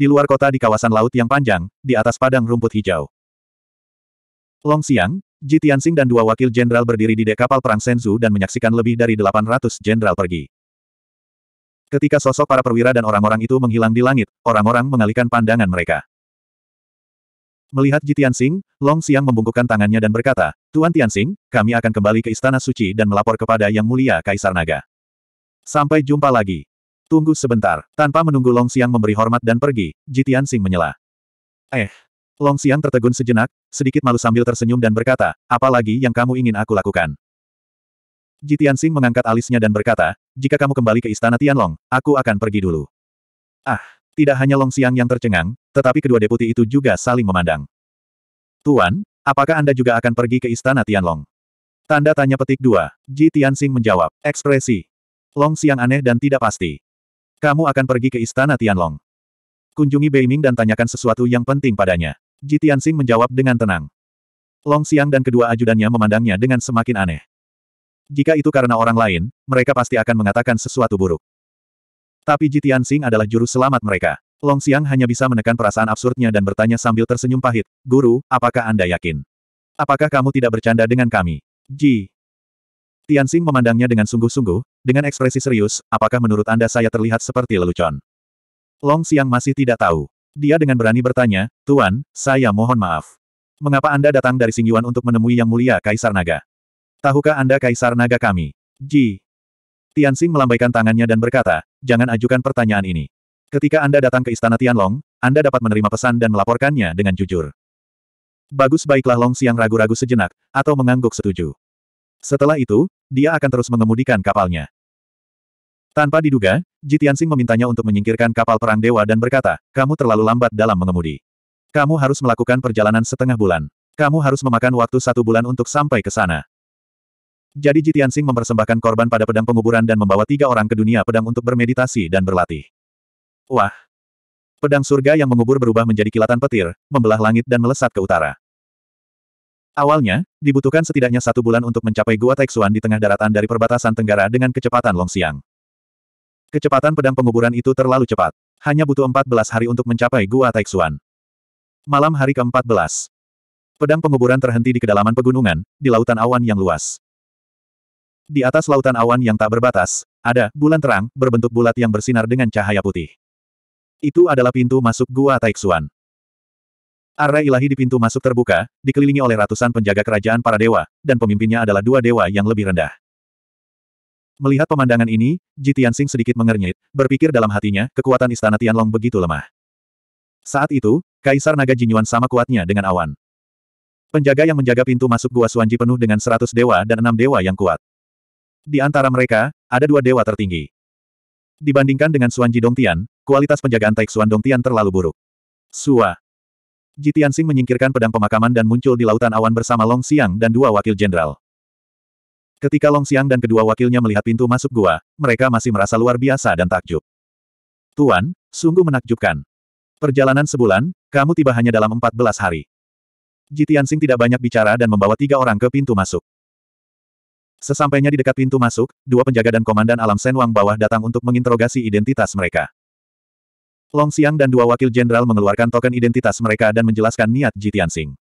di luar kota di kawasan laut yang panjang, di atas padang rumput hijau. Long Siang, Ji Tianxing dan dua wakil jenderal berdiri di dek kapal perang Senzu dan menyaksikan lebih dari 800 jenderal pergi. Ketika sosok para perwira dan orang-orang itu menghilang di langit, orang-orang mengalihkan pandangan mereka. Melihat Ji Tianxing, Long Xiang membungkukkan tangannya dan berkata, Tuan Tianxing, kami akan kembali ke Istana Suci dan melapor kepada Yang Mulia Kaisar Naga. Sampai jumpa lagi. Tunggu sebentar. Tanpa menunggu Long Xiang memberi hormat dan pergi, Jitian Sing menyela. Eh. Long Xiang tertegun sejenak, sedikit malu sambil tersenyum dan berkata, "Apa lagi yang kamu ingin aku lakukan. Jitian Sing mengangkat alisnya dan berkata, jika kamu kembali ke istana Tianlong, aku akan pergi dulu. Ah, tidak hanya Long Xiang yang tercengang, tetapi kedua deputi itu juga saling memandang. Tuan, apakah Anda juga akan pergi ke istana Tianlong? Tanda tanya petik dua, Jitian Sing menjawab, ekspresi. Long Xiang aneh dan tidak pasti. Kamu akan pergi ke istana Tianlong. Kunjungi Beiming dan tanyakan sesuatu yang penting padanya. Ji Tianxing menjawab dengan tenang. Long Xiang dan kedua ajudannya memandangnya dengan semakin aneh. Jika itu karena orang lain, mereka pasti akan mengatakan sesuatu buruk. Tapi Ji Tianxing adalah juru selamat mereka. Long Xiang hanya bisa menekan perasaan absurdnya dan bertanya sambil tersenyum pahit, Guru, apakah Anda yakin? Apakah kamu tidak bercanda dengan kami? Ji. Tianxing memandangnya dengan sungguh-sungguh, dengan ekspresi serius, apakah menurut Anda saya terlihat seperti lelucon? Long Siang masih tidak tahu. Dia dengan berani bertanya, Tuan, saya mohon maaf. Mengapa Anda datang dari Singyuan untuk menemui Yang Mulia Kaisar Naga? Tahukah Anda Kaisar Naga kami? Ji. Tian Xing melambaikan tangannya dan berkata, jangan ajukan pertanyaan ini. Ketika Anda datang ke Istana Tianlong, Anda dapat menerima pesan dan melaporkannya dengan jujur. Bagus baiklah Long Siang ragu-ragu sejenak, atau mengangguk setuju. Setelah itu, dia akan terus mengemudikan kapalnya. Tanpa diduga, Jitiansing memintanya untuk menyingkirkan kapal perang dewa dan berkata, kamu terlalu lambat dalam mengemudi. Kamu harus melakukan perjalanan setengah bulan. Kamu harus memakan waktu satu bulan untuk sampai ke sana. Jadi Jitiansing mempersembahkan korban pada pedang penguburan dan membawa tiga orang ke dunia pedang untuk bermeditasi dan berlatih. Wah! Pedang surga yang mengubur berubah menjadi kilatan petir, membelah langit dan melesat ke utara. Awalnya, dibutuhkan setidaknya satu bulan untuk mencapai Gua Taixuan di tengah daratan dari perbatasan Tenggara dengan kecepatan Longxiang. Kecepatan pedang penguburan itu terlalu cepat. Hanya butuh 14 hari untuk mencapai Gua Taixuan. Malam hari ke-14. Pedang penguburan terhenti di kedalaman pegunungan, di lautan awan yang luas. Di atas lautan awan yang tak berbatas, ada bulan terang, berbentuk bulat yang bersinar dengan cahaya putih. Itu adalah pintu masuk Gua Taixuan. Arah ilahi di pintu masuk terbuka, dikelilingi oleh ratusan penjaga kerajaan para dewa, dan pemimpinnya adalah dua dewa yang lebih rendah. Melihat pemandangan ini, Ji Tianxing sedikit mengernyit, berpikir dalam hatinya, kekuatan istana Tianlong begitu lemah. Saat itu, Kaisar Naga Jinyuan sama kuatnya dengan awan. Penjaga yang menjaga pintu masuk gua Suanji penuh dengan seratus dewa dan enam dewa yang kuat. Di antara mereka, ada dua dewa tertinggi. Dibandingkan dengan Suanji Dongtian, kualitas penjagaan Taek Suan Dongtian terlalu buruk. Sua, Jitian Sing menyingkirkan pedang pemakaman dan muncul di lautan awan bersama Long Xiang dan dua wakil jenderal. Ketika Long Xiang dan kedua wakilnya melihat pintu masuk gua, mereka masih merasa luar biasa dan takjub. Tuan, sungguh menakjubkan. Perjalanan sebulan, kamu tiba hanya dalam 14 hari. Jitian Sing tidak banyak bicara dan membawa tiga orang ke pintu masuk. Sesampainya di dekat pintu masuk, dua penjaga dan komandan alam Senwang bawah datang untuk menginterogasi identitas mereka. Long Xiang dan dua wakil jenderal mengeluarkan token identitas mereka dan menjelaskan niat Ji Tianxing.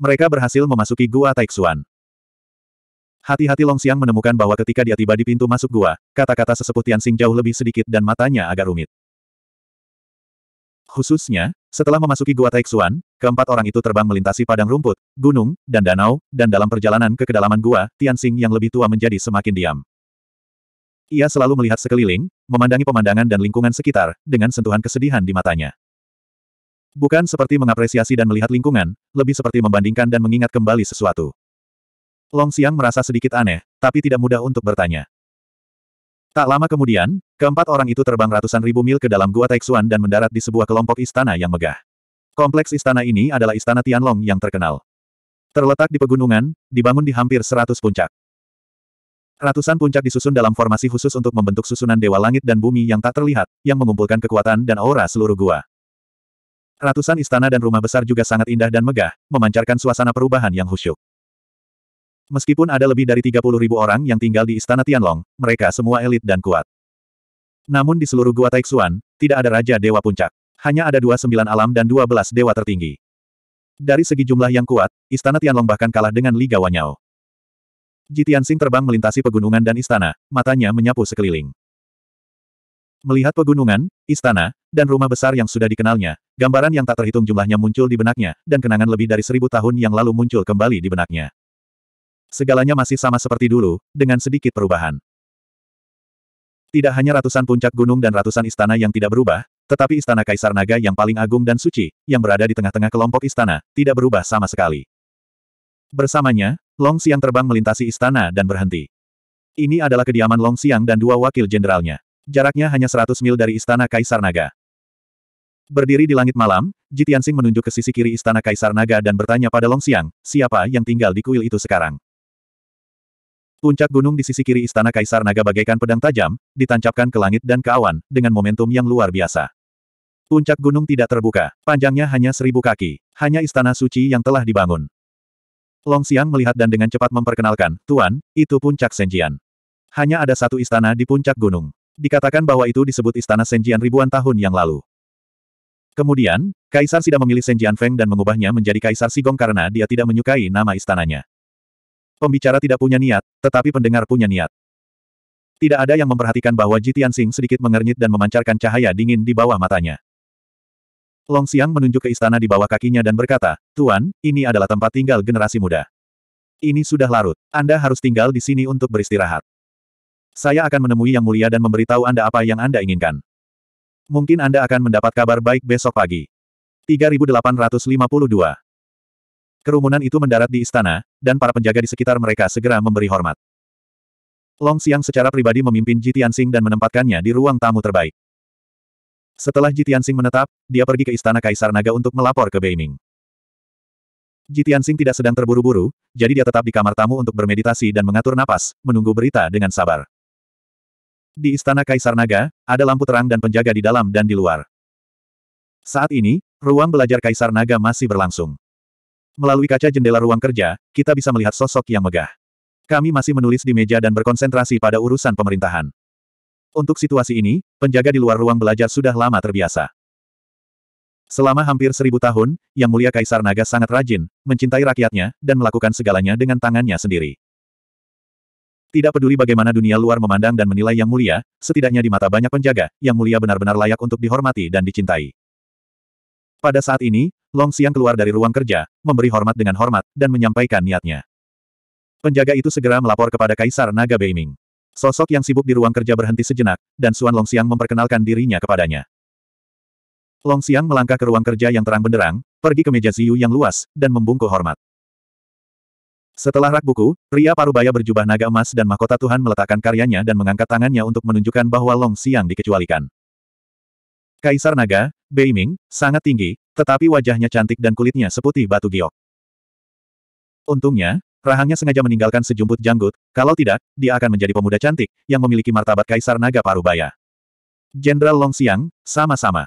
Mereka berhasil memasuki Gua Taixuan. Hati-hati Long Xiang menemukan bahwa ketika dia tiba di pintu masuk gua, kata-kata sesepuh Tianxing jauh lebih sedikit dan matanya agak rumit. Khususnya, setelah memasuki Gua Taixuan, keempat orang itu terbang melintasi padang rumput, gunung, dan danau, dan dalam perjalanan ke kedalaman gua, Tianxing yang lebih tua menjadi semakin diam. Ia selalu melihat sekeliling, memandangi pemandangan dan lingkungan sekitar, dengan sentuhan kesedihan di matanya. Bukan seperti mengapresiasi dan melihat lingkungan, lebih seperti membandingkan dan mengingat kembali sesuatu. Long Xiang merasa sedikit aneh, tapi tidak mudah untuk bertanya. Tak lama kemudian, keempat orang itu terbang ratusan ribu mil ke dalam gua Taixuan dan mendarat di sebuah kelompok istana yang megah. Kompleks istana ini adalah istana Tianlong yang terkenal. Terletak di pegunungan, dibangun di hampir seratus puncak. Ratusan puncak disusun dalam formasi khusus untuk membentuk susunan dewa langit dan bumi yang tak terlihat, yang mengumpulkan kekuatan dan aura seluruh gua. Ratusan istana dan rumah besar juga sangat indah dan megah, memancarkan suasana perubahan yang khusyuk. Meskipun ada lebih dari 30 ribu orang yang tinggal di istana Tianlong, mereka semua elit dan kuat. Namun di seluruh gua Taixuan, tidak ada raja dewa puncak. Hanya ada 29 alam dan 12 dewa tertinggi. Dari segi jumlah yang kuat, istana Tianlong bahkan kalah dengan Liga Wanyao. Jitian Sing terbang melintasi pegunungan dan istana, matanya menyapu sekeliling. Melihat pegunungan, istana, dan rumah besar yang sudah dikenalnya, gambaran yang tak terhitung jumlahnya muncul di benaknya, dan kenangan lebih dari seribu tahun yang lalu muncul kembali di benaknya. Segalanya masih sama seperti dulu, dengan sedikit perubahan. Tidak hanya ratusan puncak gunung dan ratusan istana yang tidak berubah, tetapi istana Kaisar Naga yang paling agung dan suci, yang berada di tengah-tengah kelompok istana, tidak berubah sama sekali. Bersamanya, Long Xiang terbang melintasi istana dan berhenti. Ini adalah kediaman Long Xiang dan dua wakil jenderalnya. Jaraknya hanya 100 mil dari istana Kaisar Naga. Berdiri di langit malam, Ji menunjuk ke sisi kiri istana Kaisar Naga dan bertanya pada Long Xiang, siapa yang tinggal di kuil itu sekarang? Puncak gunung di sisi kiri istana Kaisar Naga bagaikan pedang tajam, ditancapkan ke langit dan ke awan, dengan momentum yang luar biasa. Puncak gunung tidak terbuka, panjangnya hanya seribu kaki, hanya istana suci yang telah dibangun. Long Xiang melihat dan dengan cepat memperkenalkan, Tuan, itu puncak Senjian. Hanya ada satu istana di puncak gunung. Dikatakan bahwa itu disebut istana Senjian ribuan tahun yang lalu. Kemudian, Kaisar Sida memilih Senjian Feng dan mengubahnya menjadi Kaisar Sigong karena dia tidak menyukai nama istananya. Pembicara tidak punya niat, tetapi pendengar punya niat. Tidak ada yang memperhatikan bahwa Jitian Sing sedikit mengernyit dan memancarkan cahaya dingin di bawah matanya. Long Xiang menunjuk ke istana di bawah kakinya dan berkata, Tuan, ini adalah tempat tinggal generasi muda. Ini sudah larut. Anda harus tinggal di sini untuk beristirahat. Saya akan menemui Yang Mulia dan memberitahu Anda apa yang Anda inginkan. Mungkin Anda akan mendapat kabar baik besok pagi. 3852 Kerumunan itu mendarat di istana, dan para penjaga di sekitar mereka segera memberi hormat. Long Xiang secara pribadi memimpin Jitian Sing dan menempatkannya di ruang tamu terbaik. Setelah Jitiansing menetap, dia pergi ke Istana Kaisar Naga untuk melapor ke Beiming. Jitiansing tidak sedang terburu-buru, jadi dia tetap di kamar tamu untuk bermeditasi dan mengatur napas, menunggu berita dengan sabar. Di Istana Kaisar Naga, ada lampu terang dan penjaga di dalam dan di luar. Saat ini, ruang belajar Kaisar Naga masih berlangsung. Melalui kaca jendela ruang kerja, kita bisa melihat sosok yang megah. Kami masih menulis di meja dan berkonsentrasi pada urusan pemerintahan. Untuk situasi ini, penjaga di luar ruang belajar sudah lama terbiasa. Selama hampir seribu tahun, Yang Mulia Kaisar Naga sangat rajin, mencintai rakyatnya, dan melakukan segalanya dengan tangannya sendiri. Tidak peduli bagaimana dunia luar memandang dan menilai Yang Mulia, setidaknya di mata banyak penjaga, Yang Mulia benar-benar layak untuk dihormati dan dicintai. Pada saat ini, Long Xiang keluar dari ruang kerja, memberi hormat dengan hormat, dan menyampaikan niatnya. Penjaga itu segera melapor kepada Kaisar Naga Beiming. Sosok yang sibuk di ruang kerja berhenti sejenak, dan Suan Longxiang memperkenalkan dirinya kepadanya. Longxiang melangkah ke ruang kerja yang terang benderang, pergi ke meja Ziyu yang luas, dan membungkuk hormat. Setelah rak buku, pria parubaya berjubah naga emas dan mahkota Tuhan meletakkan karyanya dan mengangkat tangannya untuk menunjukkan bahwa Longxiang dikecualikan. Kaisar naga, Beiming, sangat tinggi, tetapi wajahnya cantik dan kulitnya seputih batu giok. Untungnya, Rahangnya sengaja meninggalkan sejumput janggut, kalau tidak, dia akan menjadi pemuda cantik, yang memiliki martabat Kaisar Naga Parubaya. Jenderal Long Xiang, sama-sama.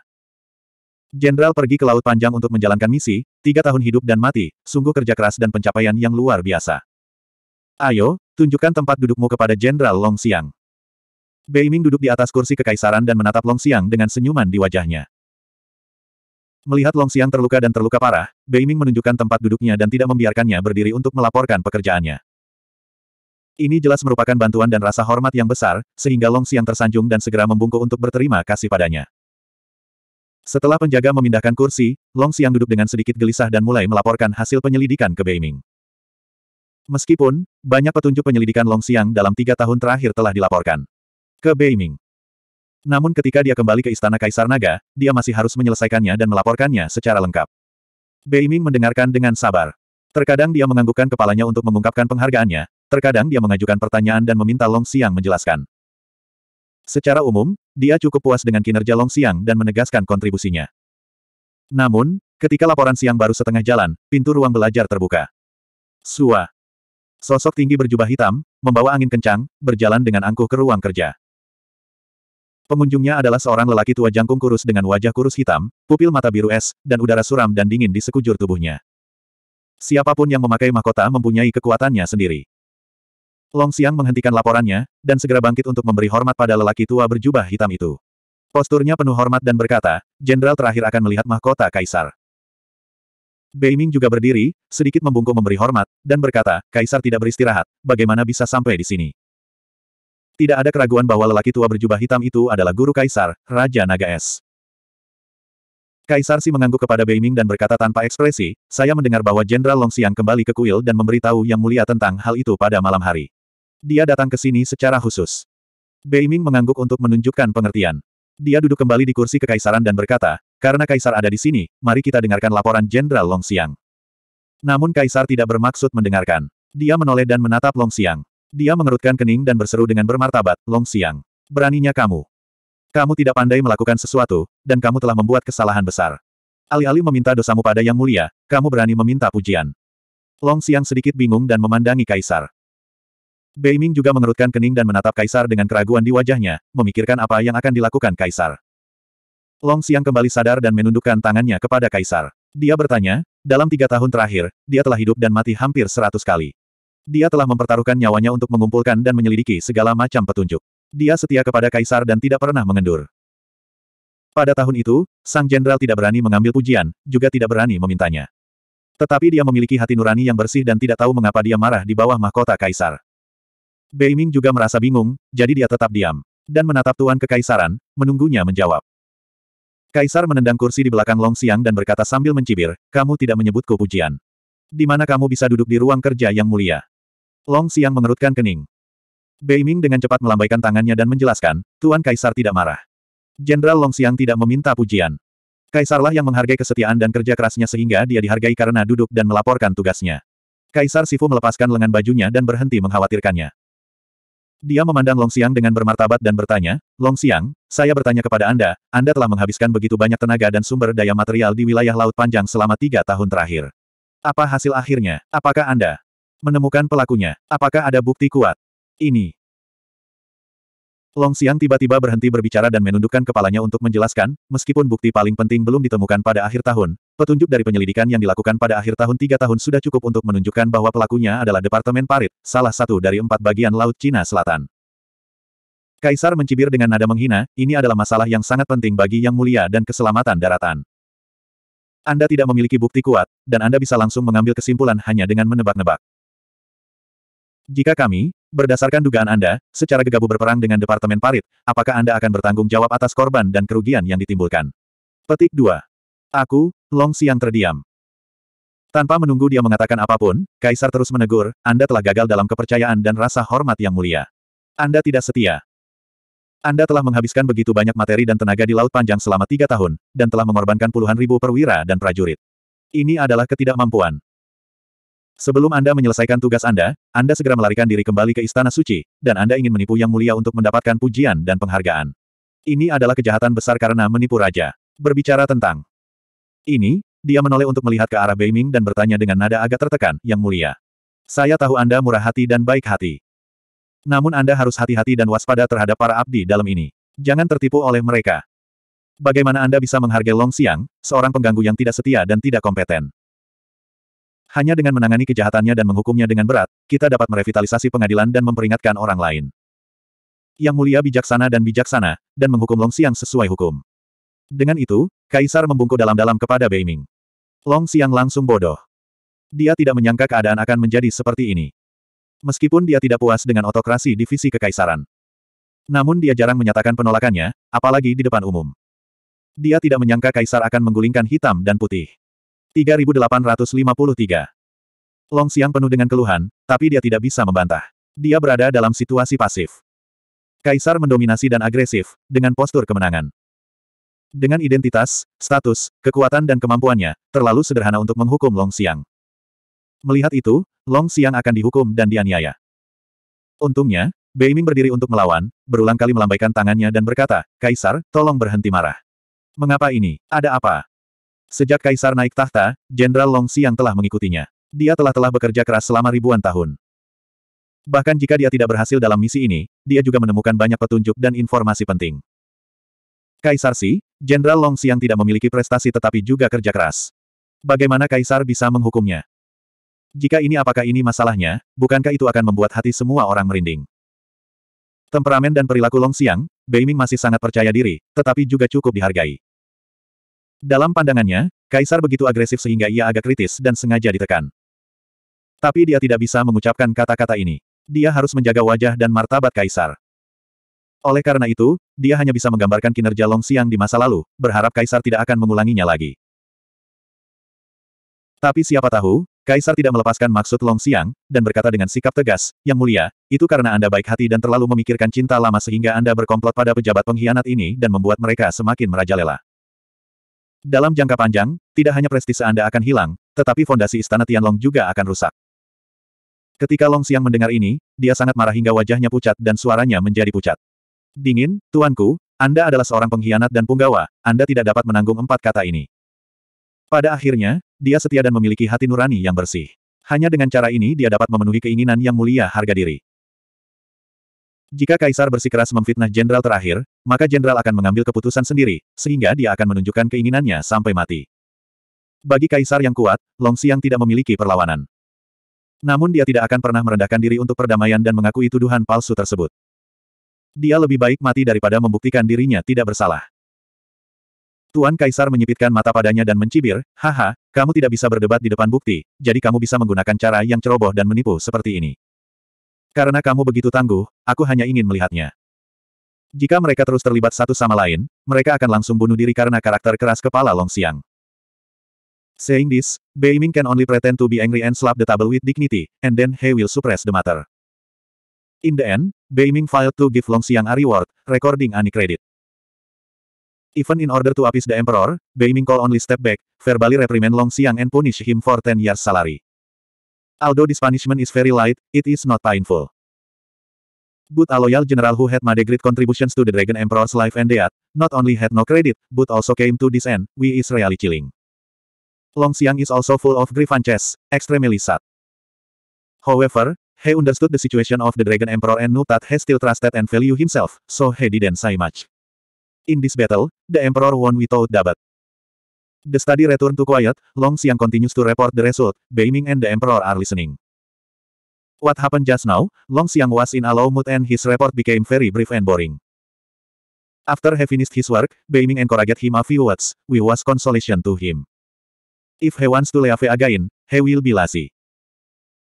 Jenderal pergi ke Laut Panjang untuk menjalankan misi, tiga tahun hidup dan mati, sungguh kerja keras dan pencapaian yang luar biasa. Ayo, tunjukkan tempat dudukmu kepada Jenderal Long Xiang. Beiming duduk di atas kursi kekaisaran dan menatap Long Xiang dengan senyuman di wajahnya. Melihat Long Xiang terluka dan terluka parah, Beiming menunjukkan tempat duduknya dan tidak membiarkannya berdiri untuk melaporkan pekerjaannya. Ini jelas merupakan bantuan dan rasa hormat yang besar, sehingga Long Xiang tersanjung dan segera membungkuk untuk berterima kasih padanya. Setelah penjaga memindahkan kursi, Long Xiang duduk dengan sedikit gelisah dan mulai melaporkan hasil penyelidikan ke Beiming. Meskipun, banyak petunjuk penyelidikan Long Xiang dalam tiga tahun terakhir telah dilaporkan ke Beiming. Namun ketika dia kembali ke istana Kaisar Naga, dia masih harus menyelesaikannya dan melaporkannya secara lengkap. Bei Ming mendengarkan dengan sabar. Terkadang dia menganggukkan kepalanya untuk mengungkapkan penghargaannya, terkadang dia mengajukan pertanyaan dan meminta Long Xiang menjelaskan. Secara umum, dia cukup puas dengan kinerja Long Xiang dan menegaskan kontribusinya. Namun, ketika laporan siang baru setengah jalan, pintu ruang belajar terbuka. Sua. Sosok tinggi berjubah hitam, membawa angin kencang, berjalan dengan angkuh ke ruang kerja. Pengunjungnya adalah seorang lelaki tua jangkung kurus dengan wajah kurus hitam, pupil mata biru es, dan udara suram dan dingin di sekujur tubuhnya. Siapapun yang memakai mahkota mempunyai kekuatannya sendiri. Long Xiang menghentikan laporannya, dan segera bangkit untuk memberi hormat pada lelaki tua berjubah hitam itu. Posturnya penuh hormat dan berkata, jenderal terakhir akan melihat mahkota kaisar. Beiming juga berdiri, sedikit membungkuk memberi hormat, dan berkata, kaisar tidak beristirahat, bagaimana bisa sampai di sini? Tidak ada keraguan bahwa lelaki tua berjubah hitam itu adalah guru kaisar, Raja Naga Es. Kaisar Si mengangguk kepada Beiming dan berkata tanpa ekspresi, saya mendengar bahwa Jenderal Long Xiang kembali ke kuil dan memberitahu Yang Mulia tentang hal itu pada malam hari. Dia datang ke sini secara khusus. Beiming mengangguk untuk menunjukkan pengertian. Dia duduk kembali di kursi kekaisaran dan berkata, karena kaisar ada di sini, mari kita dengarkan laporan Jenderal Long Xiang. Namun kaisar tidak bermaksud mendengarkan. Dia menoleh dan menatap Long Xiang. Dia mengerutkan kening dan berseru dengan bermartabat, Long Xiang. Beraninya kamu. Kamu tidak pandai melakukan sesuatu, dan kamu telah membuat kesalahan besar. Alih-alih meminta dosamu pada yang mulia, kamu berani meminta pujian. Long Xiang sedikit bingung dan memandangi Kaisar. Beiming juga mengerutkan kening dan menatap Kaisar dengan keraguan di wajahnya, memikirkan apa yang akan dilakukan Kaisar. Long Xiang kembali sadar dan menundukkan tangannya kepada Kaisar. Dia bertanya, dalam tiga tahun terakhir, dia telah hidup dan mati hampir seratus kali. Dia telah mempertaruhkan nyawanya untuk mengumpulkan dan menyelidiki segala macam petunjuk. Dia setia kepada kaisar dan tidak pernah mengendur. Pada tahun itu, sang jenderal tidak berani mengambil pujian, juga tidak berani memintanya. Tetapi dia memiliki hati nurani yang bersih dan tidak tahu mengapa dia marah di bawah mahkota kaisar. Beiming juga merasa bingung, jadi dia tetap diam. Dan menatap Tuan Kekaisaran, menunggunya menjawab. Kaisar menendang kursi di belakang Long Siang dan berkata sambil mencibir, kamu tidak menyebutku pujian. Di mana kamu bisa duduk di ruang kerja yang mulia? Long Xiang mengerutkan kening. Beiming dengan cepat melambaikan tangannya dan menjelaskan, Tuan Kaisar tidak marah. Jenderal Long Xiang tidak meminta pujian. Kaisarlah yang menghargai kesetiaan dan kerja kerasnya sehingga dia dihargai karena duduk dan melaporkan tugasnya. Kaisar Sifu melepaskan lengan bajunya dan berhenti mengkhawatirkannya. Dia memandang Long Xiang dengan bermartabat dan bertanya, Long Xiang, saya bertanya kepada Anda, Anda telah menghabiskan begitu banyak tenaga dan sumber daya material di wilayah Laut Panjang selama tiga tahun terakhir. Apa hasil akhirnya? Apakah Anda menemukan pelakunya. Apakah ada bukti kuat? Ini. Long Xiang tiba-tiba berhenti berbicara dan menundukkan kepalanya untuk menjelaskan, meskipun bukti paling penting belum ditemukan pada akhir tahun, petunjuk dari penyelidikan yang dilakukan pada akhir tahun tiga tahun sudah cukup untuk menunjukkan bahwa pelakunya adalah Departemen Parit, salah satu dari empat bagian Laut Cina Selatan. Kaisar mencibir dengan nada menghina, ini adalah masalah yang sangat penting bagi Yang Mulia dan keselamatan daratan. Anda tidak memiliki bukti kuat, dan Anda bisa langsung mengambil kesimpulan hanya dengan menebak-nebak. Jika kami, berdasarkan dugaan Anda, secara gegabah berperang dengan Departemen Parit, apakah Anda akan bertanggung jawab atas korban dan kerugian yang ditimbulkan? Petik 2. Aku, Long Siang terdiam. Tanpa menunggu dia mengatakan apapun, Kaisar terus menegur, Anda telah gagal dalam kepercayaan dan rasa hormat yang mulia. Anda tidak setia. Anda telah menghabiskan begitu banyak materi dan tenaga di Laut Panjang selama tiga tahun, dan telah mengorbankan puluhan ribu perwira dan prajurit. Ini adalah ketidakmampuan. Sebelum Anda menyelesaikan tugas Anda, Anda segera melarikan diri kembali ke Istana Suci, dan Anda ingin menipu Yang Mulia untuk mendapatkan pujian dan penghargaan. Ini adalah kejahatan besar karena menipu raja. Berbicara tentang ini, dia menoleh untuk melihat ke arah Beiming dan bertanya dengan nada agak tertekan, Yang Mulia. Saya tahu Anda murah hati dan baik hati. Namun Anda harus hati-hati dan waspada terhadap para abdi dalam ini. Jangan tertipu oleh mereka. Bagaimana Anda bisa menghargai Long Siang, seorang pengganggu yang tidak setia dan tidak kompeten? Hanya dengan menangani kejahatannya dan menghukumnya dengan berat, kita dapat merevitalisasi pengadilan dan memperingatkan orang lain. Yang mulia bijaksana dan bijaksana, dan menghukum Long Xiang sesuai hukum. Dengan itu, Kaisar membungkuk dalam-dalam kepada Beiming. Long Xiang langsung bodoh. Dia tidak menyangka keadaan akan menjadi seperti ini. Meskipun dia tidak puas dengan otokrasi divisi kekaisaran. Namun dia jarang menyatakan penolakannya, apalagi di depan umum. Dia tidak menyangka Kaisar akan menggulingkan hitam dan putih. 3853. Long Xiang penuh dengan keluhan, tapi dia tidak bisa membantah. Dia berada dalam situasi pasif. Kaisar mendominasi dan agresif, dengan postur kemenangan. Dengan identitas, status, kekuatan dan kemampuannya, terlalu sederhana untuk menghukum Long Xiang. Melihat itu, Long Xiang akan dihukum dan dianiaya. Untungnya, Bei Ming berdiri untuk melawan, berulang kali melambaikan tangannya dan berkata, Kaisar, tolong berhenti marah. Mengapa ini? Ada apa? Sejak kaisar naik tahta, Jenderal Long Xiang telah mengikutinya. Dia telah-telah bekerja keras selama ribuan tahun. Bahkan jika dia tidak berhasil dalam misi ini, dia juga menemukan banyak petunjuk dan informasi penting. Kaisar Si, Jenderal Long Xiang tidak memiliki prestasi tetapi juga kerja keras. Bagaimana Kaisar bisa menghukumnya? Jika ini apakah ini masalahnya, bukankah itu akan membuat hati semua orang merinding? Temperamen dan perilaku Long Xiang, Beiming masih sangat percaya diri, tetapi juga cukup dihargai. Dalam pandangannya, Kaisar begitu agresif sehingga ia agak kritis dan sengaja ditekan. Tapi dia tidak bisa mengucapkan kata-kata ini. Dia harus menjaga wajah dan martabat Kaisar. Oleh karena itu, dia hanya bisa menggambarkan kinerja Long Xiang di masa lalu, berharap Kaisar tidak akan mengulanginya lagi. Tapi siapa tahu, Kaisar tidak melepaskan maksud Long Xiang, dan berkata dengan sikap tegas, Yang mulia, itu karena Anda baik hati dan terlalu memikirkan cinta lama sehingga Anda berkomplot pada pejabat pengkhianat ini dan membuat mereka semakin merajalela. Dalam jangka panjang, tidak hanya prestise Anda akan hilang, tetapi fondasi istana Tianlong juga akan rusak. Ketika Long Xiang mendengar ini, dia sangat marah hingga wajahnya pucat dan suaranya menjadi pucat. Dingin, tuanku, Anda adalah seorang pengkhianat dan punggawa, Anda tidak dapat menanggung empat kata ini. Pada akhirnya, dia setia dan memiliki hati nurani yang bersih. Hanya dengan cara ini dia dapat memenuhi keinginan yang mulia harga diri. Jika Kaisar bersikeras memfitnah jenderal terakhir, maka jenderal akan mengambil keputusan sendiri, sehingga dia akan menunjukkan keinginannya sampai mati. Bagi Kaisar yang kuat, Long Xiang tidak memiliki perlawanan. Namun dia tidak akan pernah merendahkan diri untuk perdamaian dan mengakui tuduhan palsu tersebut. Dia lebih baik mati daripada membuktikan dirinya tidak bersalah. Tuan Kaisar menyipitkan mata padanya dan mencibir, haha, kamu tidak bisa berdebat di depan bukti, jadi kamu bisa menggunakan cara yang ceroboh dan menipu seperti ini. Karena kamu begitu tangguh, aku hanya ingin melihatnya. Jika mereka terus terlibat satu sama lain, mereka akan langsung bunuh diri karena karakter keras kepala Long Xiang. Saying this, Bei Ming can only pretend to be angry and slap the table with dignity, and then he will suppress the matter. In the end, Bei Ming failed to give Long Xiang a reward, recording any credit. Even in order to appease the emperor, Bei Ming call only step back, verbally reprimand Long Xiang and punish him for 10 years salary. Although this punishment is very light, it is not painful. But a loyal general who had made great contributions to the Dragon Emperor's life and death, not only had no credit, but also came to this end, we is really chilling. Longxiang is also full of grievances, extremely sad. However, he understood the situation of the Dragon Emperor and knew that he still trusted and valued himself, so he didn't say much. In this battle, the Emperor won without doubt. The study returned to quiet, Long Xiang continues to report the result, Beiming and the Emperor are listening. What happened just now, Long Xiang was in a low mood and his report became very brief and boring. After he finished his work, Beiming encouraged him a few words, we was consolation to him. If he wants to leave again, he will be lazy.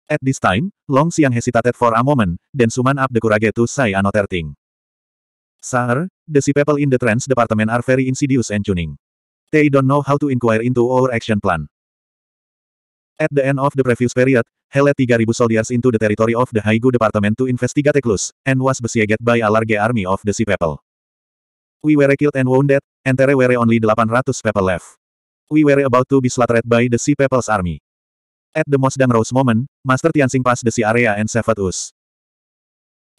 At this time, Long Xiang hesitated for a moment, then summoned up the courage to say another thing. Sir, the people in the trans department are very insidious and cunning. They don't know how to inquire into our action plan. At the end of the previous period, he led 3,000 soldiers into the territory of the Haigu Department to investigate Eklus, and was besieged by a large army of the sea people. We were killed and wounded, and there were only 800 people left. We were about to be slaughtered by the sea people's army. At the most dangerous moment, Master Tianxing passed the sea area and saved us.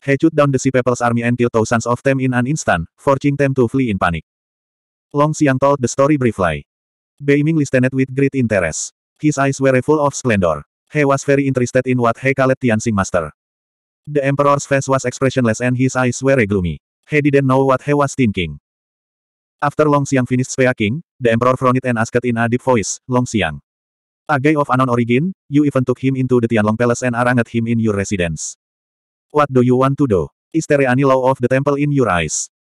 He chewed down the sea people's army and killed thousands of them in an instant, forcing them to flee in panic. Long Xiang told The Story Briefly. Beiming listened with great interest. His eyes were full of splendor. He was very interested in what he called Tianxing Master. The emperor's face was expressionless and his eyes were gloomy. He didn't know what he was thinking. After Long Xiang finished speaking, the emperor frowned and asked in a deep voice, Long Xiang. A guy of unknown origin, you even took him into the Tianlong Palace and arranged him in your residence. What do you want to do? Is there any law of the temple in your eyes?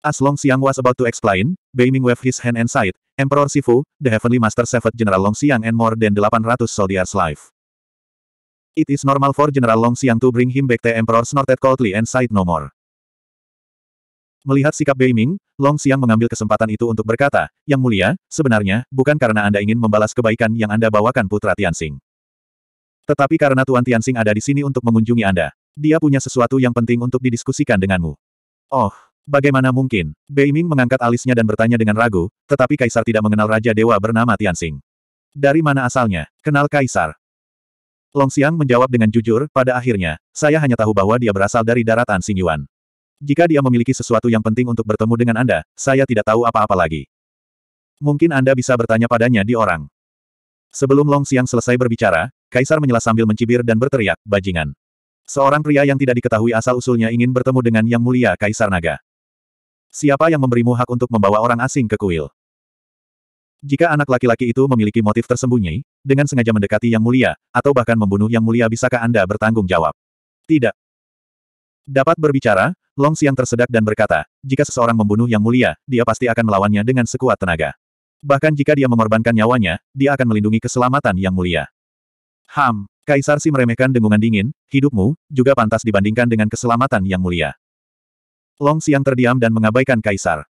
As Long Xiang was about to explain, Bei Ming waved his hand and sighed, Emperor Sifu, the Heavenly Master saved General Long Xiang and more than 800 soldiers' life. It is normal for General Long Xiang to bring him back the Emperor snorted coldly and sighed no more. Melihat sikap Bei Ming, Long Xiang mengambil kesempatan itu untuk berkata, Yang mulia, sebenarnya, bukan karena Anda ingin membalas kebaikan yang Anda bawakan Putra Tianxing. Tetapi karena Tuan Tianxing ada di sini untuk mengunjungi Anda. Dia punya sesuatu yang penting untuk didiskusikan denganmu. Oh, Bagaimana mungkin? Bei Ming mengangkat alisnya dan bertanya dengan ragu, tetapi Kaisar tidak mengenal Raja Dewa bernama Tianxing. Dari mana asalnya? Kenal Kaisar. Long Xiang menjawab dengan jujur, pada akhirnya, saya hanya tahu bahwa dia berasal dari daratan Xing Yuan. Jika dia memiliki sesuatu yang penting untuk bertemu dengan Anda, saya tidak tahu apa-apa lagi. Mungkin Anda bisa bertanya padanya di orang. Sebelum Long Xiang selesai berbicara, Kaisar menyela sambil mencibir dan berteriak, bajingan. Seorang pria yang tidak diketahui asal-usulnya ingin bertemu dengan Yang Mulia Kaisar Naga. Siapa yang memberimu hak untuk membawa orang asing ke kuil? Jika anak laki-laki itu memiliki motif tersembunyi, dengan sengaja mendekati Yang Mulia, atau bahkan membunuh Yang Mulia bisakah Anda bertanggung jawab? Tidak. Dapat berbicara, Long Xiang tersedak dan berkata, jika seseorang membunuh Yang Mulia, dia pasti akan melawannya dengan sekuat tenaga. Bahkan jika dia mengorbankan nyawanya, dia akan melindungi keselamatan Yang Mulia. Ham, Kaisar Si meremehkan dengungan dingin, hidupmu, juga pantas dibandingkan dengan keselamatan Yang Mulia. Long Xiang terdiam dan mengabaikan kaisar.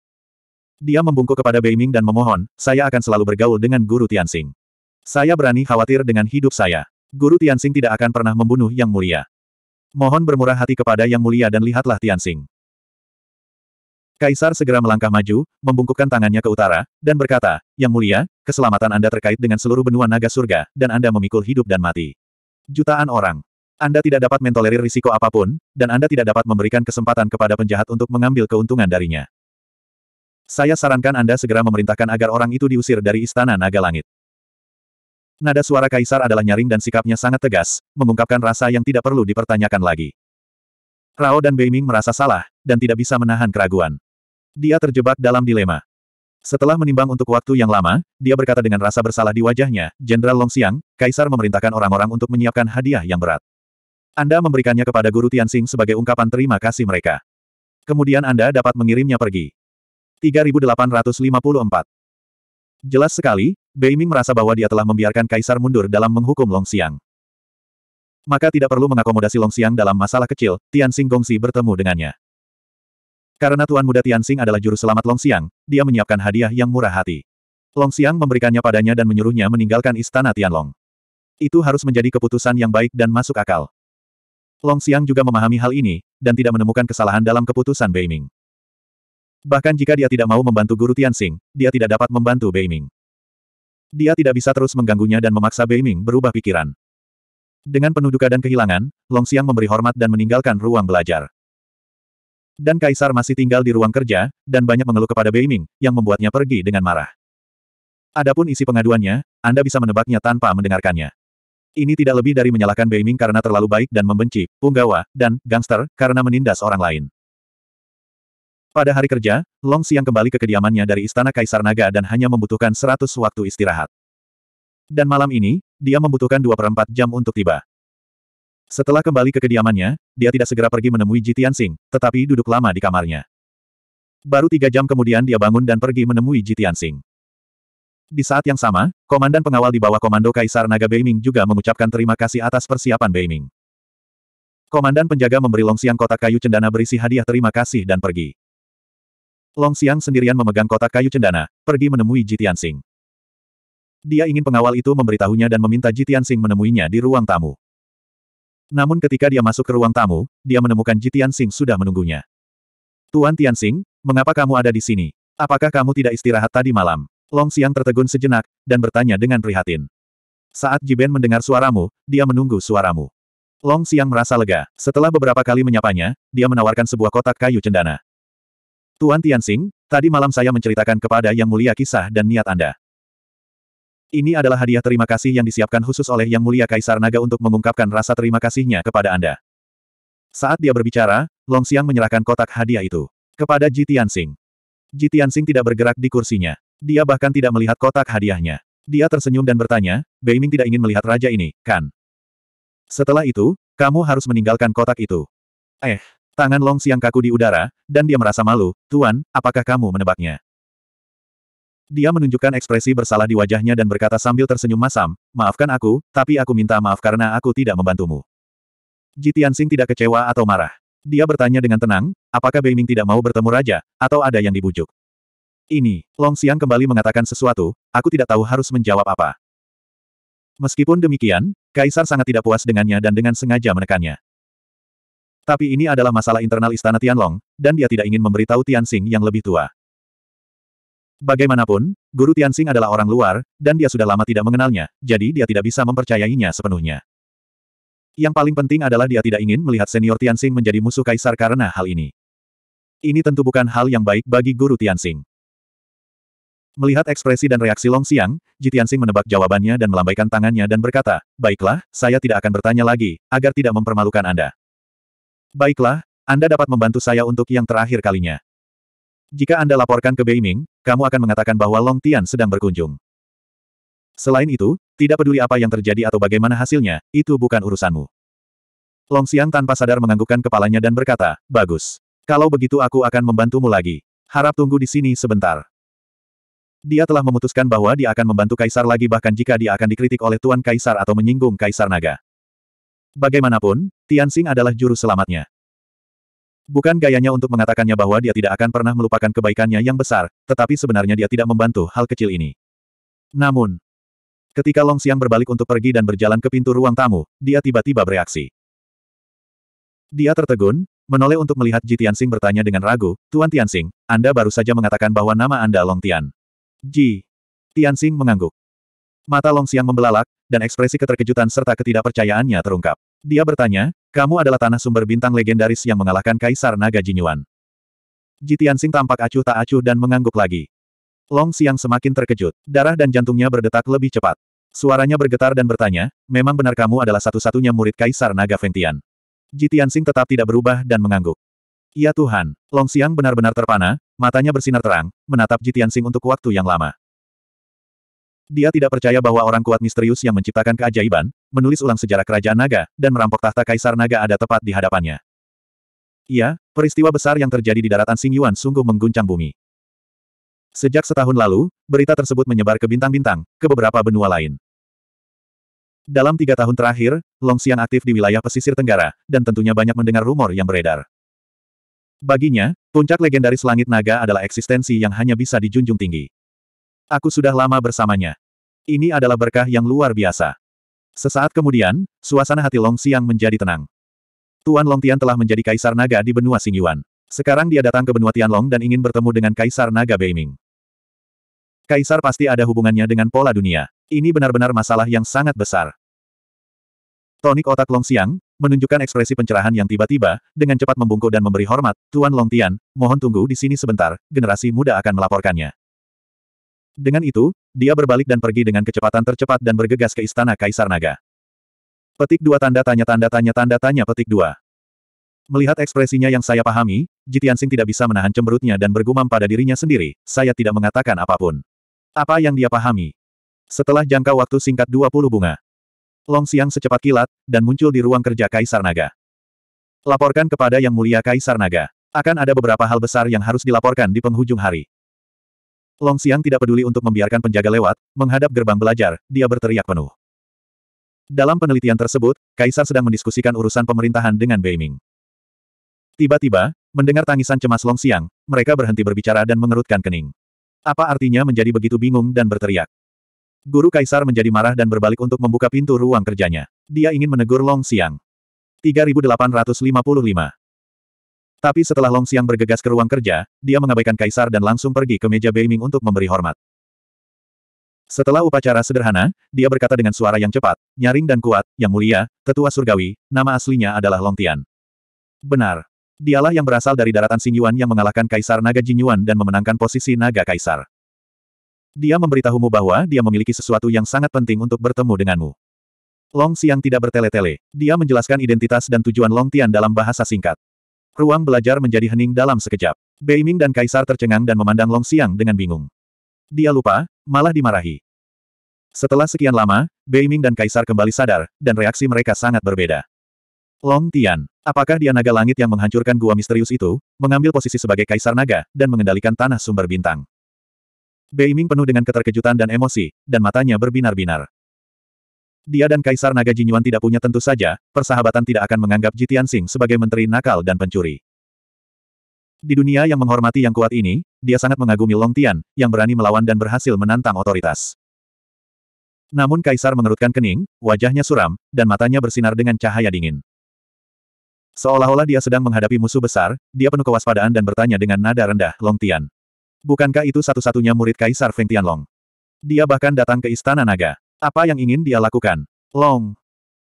Dia membungkuk kepada Beiming dan memohon, saya akan selalu bergaul dengan Guru Tianxing. Saya berani khawatir dengan hidup saya. Guru Tianxing tidak akan pernah membunuh Yang Mulia. Mohon bermurah hati kepada Yang Mulia dan lihatlah Tianxing. Kaisar segera melangkah maju, membungkukkan tangannya ke utara, dan berkata, Yang Mulia, keselamatan Anda terkait dengan seluruh benua naga surga, dan Anda memikul hidup dan mati. Jutaan orang. Anda tidak dapat mentolerir risiko apapun, dan Anda tidak dapat memberikan kesempatan kepada penjahat untuk mengambil keuntungan darinya. Saya sarankan Anda segera memerintahkan agar orang itu diusir dari Istana Naga Langit. Nada suara Kaisar adalah nyaring dan sikapnya sangat tegas, mengungkapkan rasa yang tidak perlu dipertanyakan lagi. Rao dan Beiming merasa salah, dan tidak bisa menahan keraguan. Dia terjebak dalam dilema. Setelah menimbang untuk waktu yang lama, dia berkata dengan rasa bersalah di wajahnya, Jenderal Long Longxiang, Kaisar memerintahkan orang-orang untuk menyiapkan hadiah yang berat. Anda memberikannya kepada Guru Tianxing sebagai ungkapan terima kasih mereka. Kemudian Anda dapat mengirimnya pergi. 3854 Jelas sekali, Bei Ming merasa bahwa dia telah membiarkan Kaisar mundur dalam menghukum Long Xiang. Maka tidak perlu mengakomodasi Long Xiang dalam masalah kecil, Tianxing Gongxi bertemu dengannya. Karena Tuan Muda Tianxing adalah juru selamat Long Xiang, dia menyiapkan hadiah yang murah hati. Long Xiang memberikannya padanya dan menyuruhnya meninggalkan istana Tianlong. Itu harus menjadi keputusan yang baik dan masuk akal. Long Xiang juga memahami hal ini, dan tidak menemukan kesalahan dalam keputusan Beiming. Bahkan jika dia tidak mau membantu Guru Tianxing, dia tidak dapat membantu Beiming. Dia tidak bisa terus mengganggunya dan memaksa Beiming berubah pikiran. Dengan penuh duka dan kehilangan, Long Xiang memberi hormat dan meninggalkan ruang belajar. Dan Kaisar masih tinggal di ruang kerja, dan banyak mengeluh kepada Beiming, yang membuatnya pergi dengan marah. Adapun isi pengaduannya, Anda bisa menebaknya tanpa mendengarkannya. Ini tidak lebih dari menyalahkan Beiming karena terlalu baik dan membenci, punggawa, dan gangster, karena menindas orang lain. Pada hari kerja, Long Xiang kembali ke kediamannya dari Istana Kaisar Naga dan hanya membutuhkan 100 waktu istirahat. Dan malam ini, dia membutuhkan 2 per 4 jam untuk tiba. Setelah kembali ke kediamannya, dia tidak segera pergi menemui Ji Tianxing, tetapi duduk lama di kamarnya. Baru tiga jam kemudian dia bangun dan pergi menemui Ji Tianxing. Di saat yang sama, komandan pengawal di bawah komando Kaisar Naga Beiming juga mengucapkan terima kasih atas persiapan Beiming. Komandan penjaga memberi Longxiang kotak kayu cendana berisi hadiah terima kasih dan pergi. Longxiang sendirian memegang kotak kayu cendana, pergi menemui Jitian Sing. Dia ingin pengawal itu memberitahunya dan meminta Jitian Sing menemuinya di ruang tamu. Namun ketika dia masuk ke ruang tamu, dia menemukan Jitian Sing sudah menunggunya. Tuan Tian Sing, mengapa kamu ada di sini? Apakah kamu tidak istirahat tadi malam? Long Xiang tertegun sejenak, dan bertanya dengan prihatin. Saat Jiben mendengar suaramu, dia menunggu suaramu. Long Xiang merasa lega. Setelah beberapa kali menyapanya, dia menawarkan sebuah kotak kayu cendana. Tuan Tianxing, tadi malam saya menceritakan kepada Yang Mulia kisah dan niat Anda. Ini adalah hadiah terima kasih yang disiapkan khusus oleh Yang Mulia Kaisar Naga untuk mengungkapkan rasa terima kasihnya kepada Anda. Saat dia berbicara, Long Xiang menyerahkan kotak hadiah itu kepada Ji Tianxing. Ji Tianxing tidak bergerak di kursinya. Dia bahkan tidak melihat kotak hadiahnya. Dia tersenyum dan bertanya, Beiming tidak ingin melihat raja ini, kan? Setelah itu, kamu harus meninggalkan kotak itu. Eh, tangan Long Siang kaku di udara, dan dia merasa malu, Tuan, apakah kamu menebaknya? Dia menunjukkan ekspresi bersalah di wajahnya dan berkata sambil tersenyum masam, maafkan aku, tapi aku minta maaf karena aku tidak membantumu. Jitian Sing tidak kecewa atau marah. Dia bertanya dengan tenang, apakah Beiming tidak mau bertemu raja, atau ada yang dibujuk ini, Long Xiang kembali mengatakan sesuatu, aku tidak tahu harus menjawab apa. Meskipun demikian, Kaisar sangat tidak puas dengannya dan dengan sengaja menekannya. Tapi ini adalah masalah internal istana Tianlong, dan dia tidak ingin memberitahu Tianxing yang lebih tua. Bagaimanapun, guru Tianxing adalah orang luar, dan dia sudah lama tidak mengenalnya, jadi dia tidak bisa mempercayainya sepenuhnya. Yang paling penting adalah dia tidak ingin melihat senior Tianxing menjadi musuh kaisar karena hal ini. Ini tentu bukan hal yang baik bagi guru Tianxing. Melihat ekspresi dan reaksi Long Xiang, Jitiansing menebak jawabannya dan melambaikan tangannya dan berkata, Baiklah, saya tidak akan bertanya lagi, agar tidak mempermalukan Anda. Baiklah, Anda dapat membantu saya untuk yang terakhir kalinya. Jika Anda laporkan ke Beiming, kamu akan mengatakan bahwa Long Tian sedang berkunjung. Selain itu, tidak peduli apa yang terjadi atau bagaimana hasilnya, itu bukan urusanmu. Long Xiang tanpa sadar menganggukkan kepalanya dan berkata, Bagus. Kalau begitu aku akan membantumu lagi. Harap tunggu di sini sebentar. Dia telah memutuskan bahwa dia akan membantu Kaisar lagi bahkan jika dia akan dikritik oleh Tuan Kaisar atau menyinggung Kaisar Naga. Bagaimanapun, Tianxing adalah juru selamatnya. Bukan gayanya untuk mengatakannya bahwa dia tidak akan pernah melupakan kebaikannya yang besar, tetapi sebenarnya dia tidak membantu hal kecil ini. Namun, ketika Long Xiang berbalik untuk pergi dan berjalan ke pintu ruang tamu, dia tiba-tiba bereaksi. Dia tertegun, menoleh untuk melihat Ji Tianxing bertanya dengan ragu, Tuan Tianxing, Anda baru saja mengatakan bahwa nama Anda Long Tian. Ji. Tianxing mengangguk. Mata Longxiang membelalak, dan ekspresi keterkejutan serta ketidakpercayaannya terungkap. Dia bertanya, kamu adalah tanah sumber bintang legendaris yang mengalahkan Kaisar Naga Jinyuan. Ji Tianxing tampak acuh tak acuh dan mengangguk lagi. Long Xiang semakin terkejut, darah dan jantungnya berdetak lebih cepat. Suaranya bergetar dan bertanya, memang benar kamu adalah satu-satunya murid Kaisar Naga Tian. Ji Tianxing tetap tidak berubah dan mengangguk. Ya Tuhan, Long Xiang benar-benar terpana, matanya bersinar terang, menatap Jitian Sing untuk waktu yang lama. Dia tidak percaya bahwa orang kuat misterius yang menciptakan keajaiban, menulis ulang sejarah kerajaan naga, dan merampok tahta kaisar naga ada tepat di hadapannya. Iya, peristiwa besar yang terjadi di daratan Xing Yuan sungguh mengguncang bumi. Sejak setahun lalu, berita tersebut menyebar ke bintang-bintang, ke beberapa benua lain. Dalam tiga tahun terakhir, Long Xiang aktif di wilayah pesisir Tenggara, dan tentunya banyak mendengar rumor yang beredar. Baginya, puncak legendaris langit naga adalah eksistensi yang hanya bisa dijunjung tinggi. Aku sudah lama bersamanya. Ini adalah berkah yang luar biasa. Sesaat kemudian, suasana hati Long Siang menjadi tenang. Tuan Long Tian telah menjadi kaisar naga di benua Xingyuan. Sekarang dia datang ke benua Tianlong dan ingin bertemu dengan kaisar naga Beiming. Kaisar pasti ada hubungannya dengan pola dunia. Ini benar-benar masalah yang sangat besar. Tonik otak Long Siang menunjukkan ekspresi pencerahan yang tiba-tiba, dengan cepat membungkuk dan memberi hormat, Tuan Long Tian, mohon tunggu di sini sebentar, generasi muda akan melaporkannya. Dengan itu, dia berbalik dan pergi dengan kecepatan tercepat dan bergegas ke istana Kaisar Naga. Petik dua tanda tanya tanda tanya tanda tanya petik dua. Melihat ekspresinya yang saya pahami, Jitian Sing tidak bisa menahan cemberutnya dan bergumam pada dirinya sendiri, saya tidak mengatakan apapun. Apa yang dia pahami? Setelah jangka waktu singkat 20 bunga, Long Xiang secepat kilat, dan muncul di ruang kerja Kaisar Naga. Laporkan kepada Yang Mulia Kaisar Naga. Akan ada beberapa hal besar yang harus dilaporkan di penghujung hari. Long Xiang tidak peduli untuk membiarkan penjaga lewat, menghadap gerbang belajar, dia berteriak penuh. Dalam penelitian tersebut, Kaisar sedang mendiskusikan urusan pemerintahan dengan Beiming. Tiba-tiba, mendengar tangisan cemas Long Xiang, mereka berhenti berbicara dan mengerutkan kening. Apa artinya menjadi begitu bingung dan berteriak? Guru Kaisar menjadi marah dan berbalik untuk membuka pintu ruang kerjanya. Dia ingin menegur Long Xiang. 3855. Tapi setelah Long Xiang bergegas ke ruang kerja, dia mengabaikan Kaisar dan langsung pergi ke meja Beiming untuk memberi hormat. Setelah upacara sederhana, dia berkata dengan suara yang cepat, nyaring dan kuat, yang mulia, tetua surgawi, nama aslinya adalah Long Tian. Benar. Dialah yang berasal dari daratan Xing yang mengalahkan Kaisar Naga Jin Yuan dan memenangkan posisi Naga Kaisar. Dia memberitahumu bahwa dia memiliki sesuatu yang sangat penting untuk bertemu denganmu. Long Xiang tidak bertele-tele. Dia menjelaskan identitas dan tujuan Long Tian dalam bahasa singkat. Ruang belajar menjadi hening dalam sekejap. Beiming dan Kaisar tercengang dan memandang Long Xiang dengan bingung. Dia lupa, malah dimarahi. Setelah sekian lama, Beiming dan Kaisar kembali sadar, dan reaksi mereka sangat berbeda. Long Tian, apakah dia naga langit yang menghancurkan gua misterius itu, mengambil posisi sebagai Kaisar Naga, dan mengendalikan tanah sumber bintang? Beiming penuh dengan keterkejutan dan emosi, dan matanya berbinar-binar. Dia dan Kaisar Naga Jinyuan tidak punya tentu saja, persahabatan tidak akan menganggap Jitian Sing sebagai menteri nakal dan pencuri. Di dunia yang menghormati yang kuat ini, dia sangat mengagumi Long Tian, yang berani melawan dan berhasil menantang otoritas. Namun Kaisar mengerutkan kening, wajahnya suram, dan matanya bersinar dengan cahaya dingin. Seolah-olah dia sedang menghadapi musuh besar, dia penuh kewaspadaan dan bertanya dengan nada rendah, Long Tian. Bukankah itu satu-satunya murid Kaisar Feng Tianlong? Dia bahkan datang ke Istana Naga. Apa yang ingin dia lakukan? Long.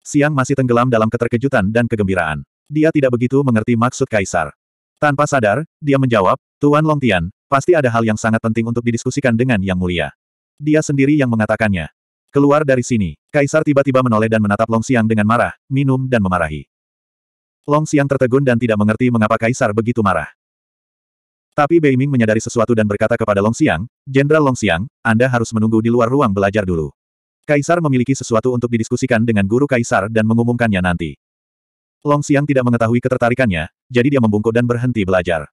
Siang masih tenggelam dalam keterkejutan dan kegembiraan. Dia tidak begitu mengerti maksud Kaisar. Tanpa sadar, dia menjawab, Tuan Long Tian, pasti ada hal yang sangat penting untuk didiskusikan dengan Yang Mulia. Dia sendiri yang mengatakannya. Keluar dari sini, Kaisar tiba-tiba menoleh dan menatap Long Siang dengan marah, minum dan memarahi. Long Siang tertegun dan tidak mengerti mengapa Kaisar begitu marah. Tapi Beiming menyadari sesuatu dan berkata kepada Long Xiang, Jenderal Long Xiang, Anda harus menunggu di luar ruang belajar dulu. Kaisar memiliki sesuatu untuk didiskusikan dengan guru Kaisar dan mengumumkannya nanti. Long Xiang tidak mengetahui ketertarikannya, jadi dia membungkuk dan berhenti belajar.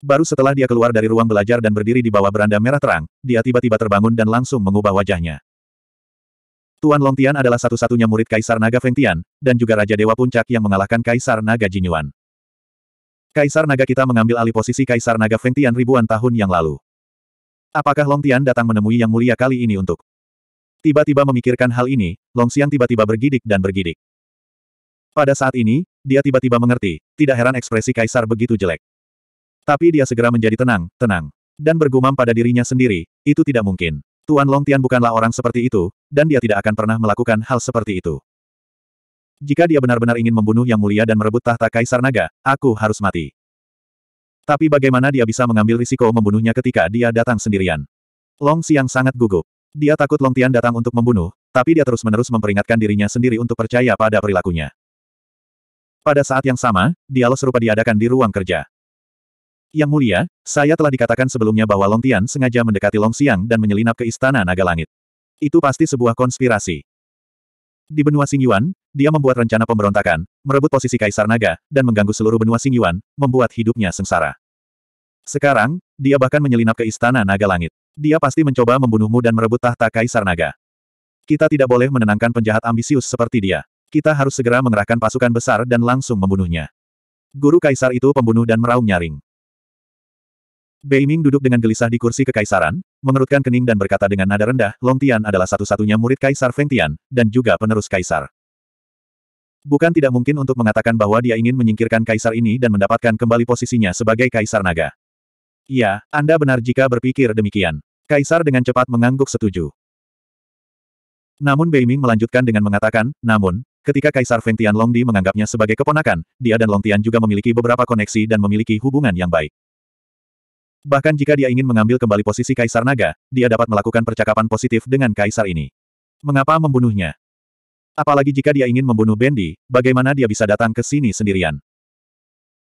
Baru setelah dia keluar dari ruang belajar dan berdiri di bawah beranda merah terang, dia tiba-tiba terbangun dan langsung mengubah wajahnya. Tuan Long Tian adalah satu-satunya murid Kaisar Naga Feng Tian, dan juga Raja Dewa Puncak yang mengalahkan Kaisar Naga Jinyuan. Kaisar Naga kita mengambil alih posisi Kaisar Naga Feng Tian ribuan tahun yang lalu. Apakah Long Tian datang menemui Yang Mulia kali ini untuk? Tiba-tiba memikirkan hal ini, Long Xiang tiba-tiba bergidik dan bergidik. Pada saat ini, dia tiba-tiba mengerti, tidak heran ekspresi Kaisar begitu jelek. Tapi dia segera menjadi tenang, tenang. Dan bergumam pada dirinya sendiri, itu tidak mungkin. Tuan Long Tian bukanlah orang seperti itu, dan dia tidak akan pernah melakukan hal seperti itu. Jika dia benar-benar ingin membunuh Yang Mulia dan merebut tahta Kaisar Naga, aku harus mati. Tapi bagaimana dia bisa mengambil risiko membunuhnya ketika dia datang sendirian? Long Xiang sangat gugup. Dia takut Long Tian datang untuk membunuh, tapi dia terus-menerus memperingatkan dirinya sendiri untuk percaya pada perilakunya. Pada saat yang sama, dialog serupa diadakan di ruang kerja. Yang mulia, saya telah dikatakan sebelumnya bahwa Long Tian sengaja mendekati Long Xiang dan menyelinap ke istana naga langit. Itu pasti sebuah konspirasi. Di benua Xingyuan, dia membuat rencana pemberontakan, merebut posisi Kaisar Naga, dan mengganggu seluruh benua Xingyuan, membuat hidupnya sengsara. Sekarang, dia bahkan menyelinap ke Istana Naga Langit. Dia pasti mencoba membunuhmu dan merebut tahta Kaisar Naga. Kita tidak boleh menenangkan penjahat ambisius seperti dia. Kita harus segera mengerahkan pasukan besar dan langsung membunuhnya. Guru Kaisar itu pembunuh dan meraung nyaring. Beiming duduk dengan gelisah di kursi kekaisaran, mengerutkan kening dan berkata dengan nada rendah, Long Tian adalah satu-satunya murid Kaisar Feng Tian, dan juga penerus Kaisar. Bukan tidak mungkin untuk mengatakan bahwa dia ingin menyingkirkan Kaisar ini dan mendapatkan kembali posisinya sebagai Kaisar Naga. Iya, Anda benar jika berpikir demikian. Kaisar dengan cepat mengangguk setuju. Namun Bei Ming melanjutkan dengan mengatakan, namun, ketika Kaisar Feng Tian Long Di menganggapnya sebagai keponakan, dia dan Long Tian juga memiliki beberapa koneksi dan memiliki hubungan yang baik. Bahkan jika dia ingin mengambil kembali posisi Kaisar Naga, dia dapat melakukan percakapan positif dengan Kaisar ini. Mengapa membunuhnya? Apalagi jika dia ingin membunuh Bendy, bagaimana dia bisa datang ke sini sendirian?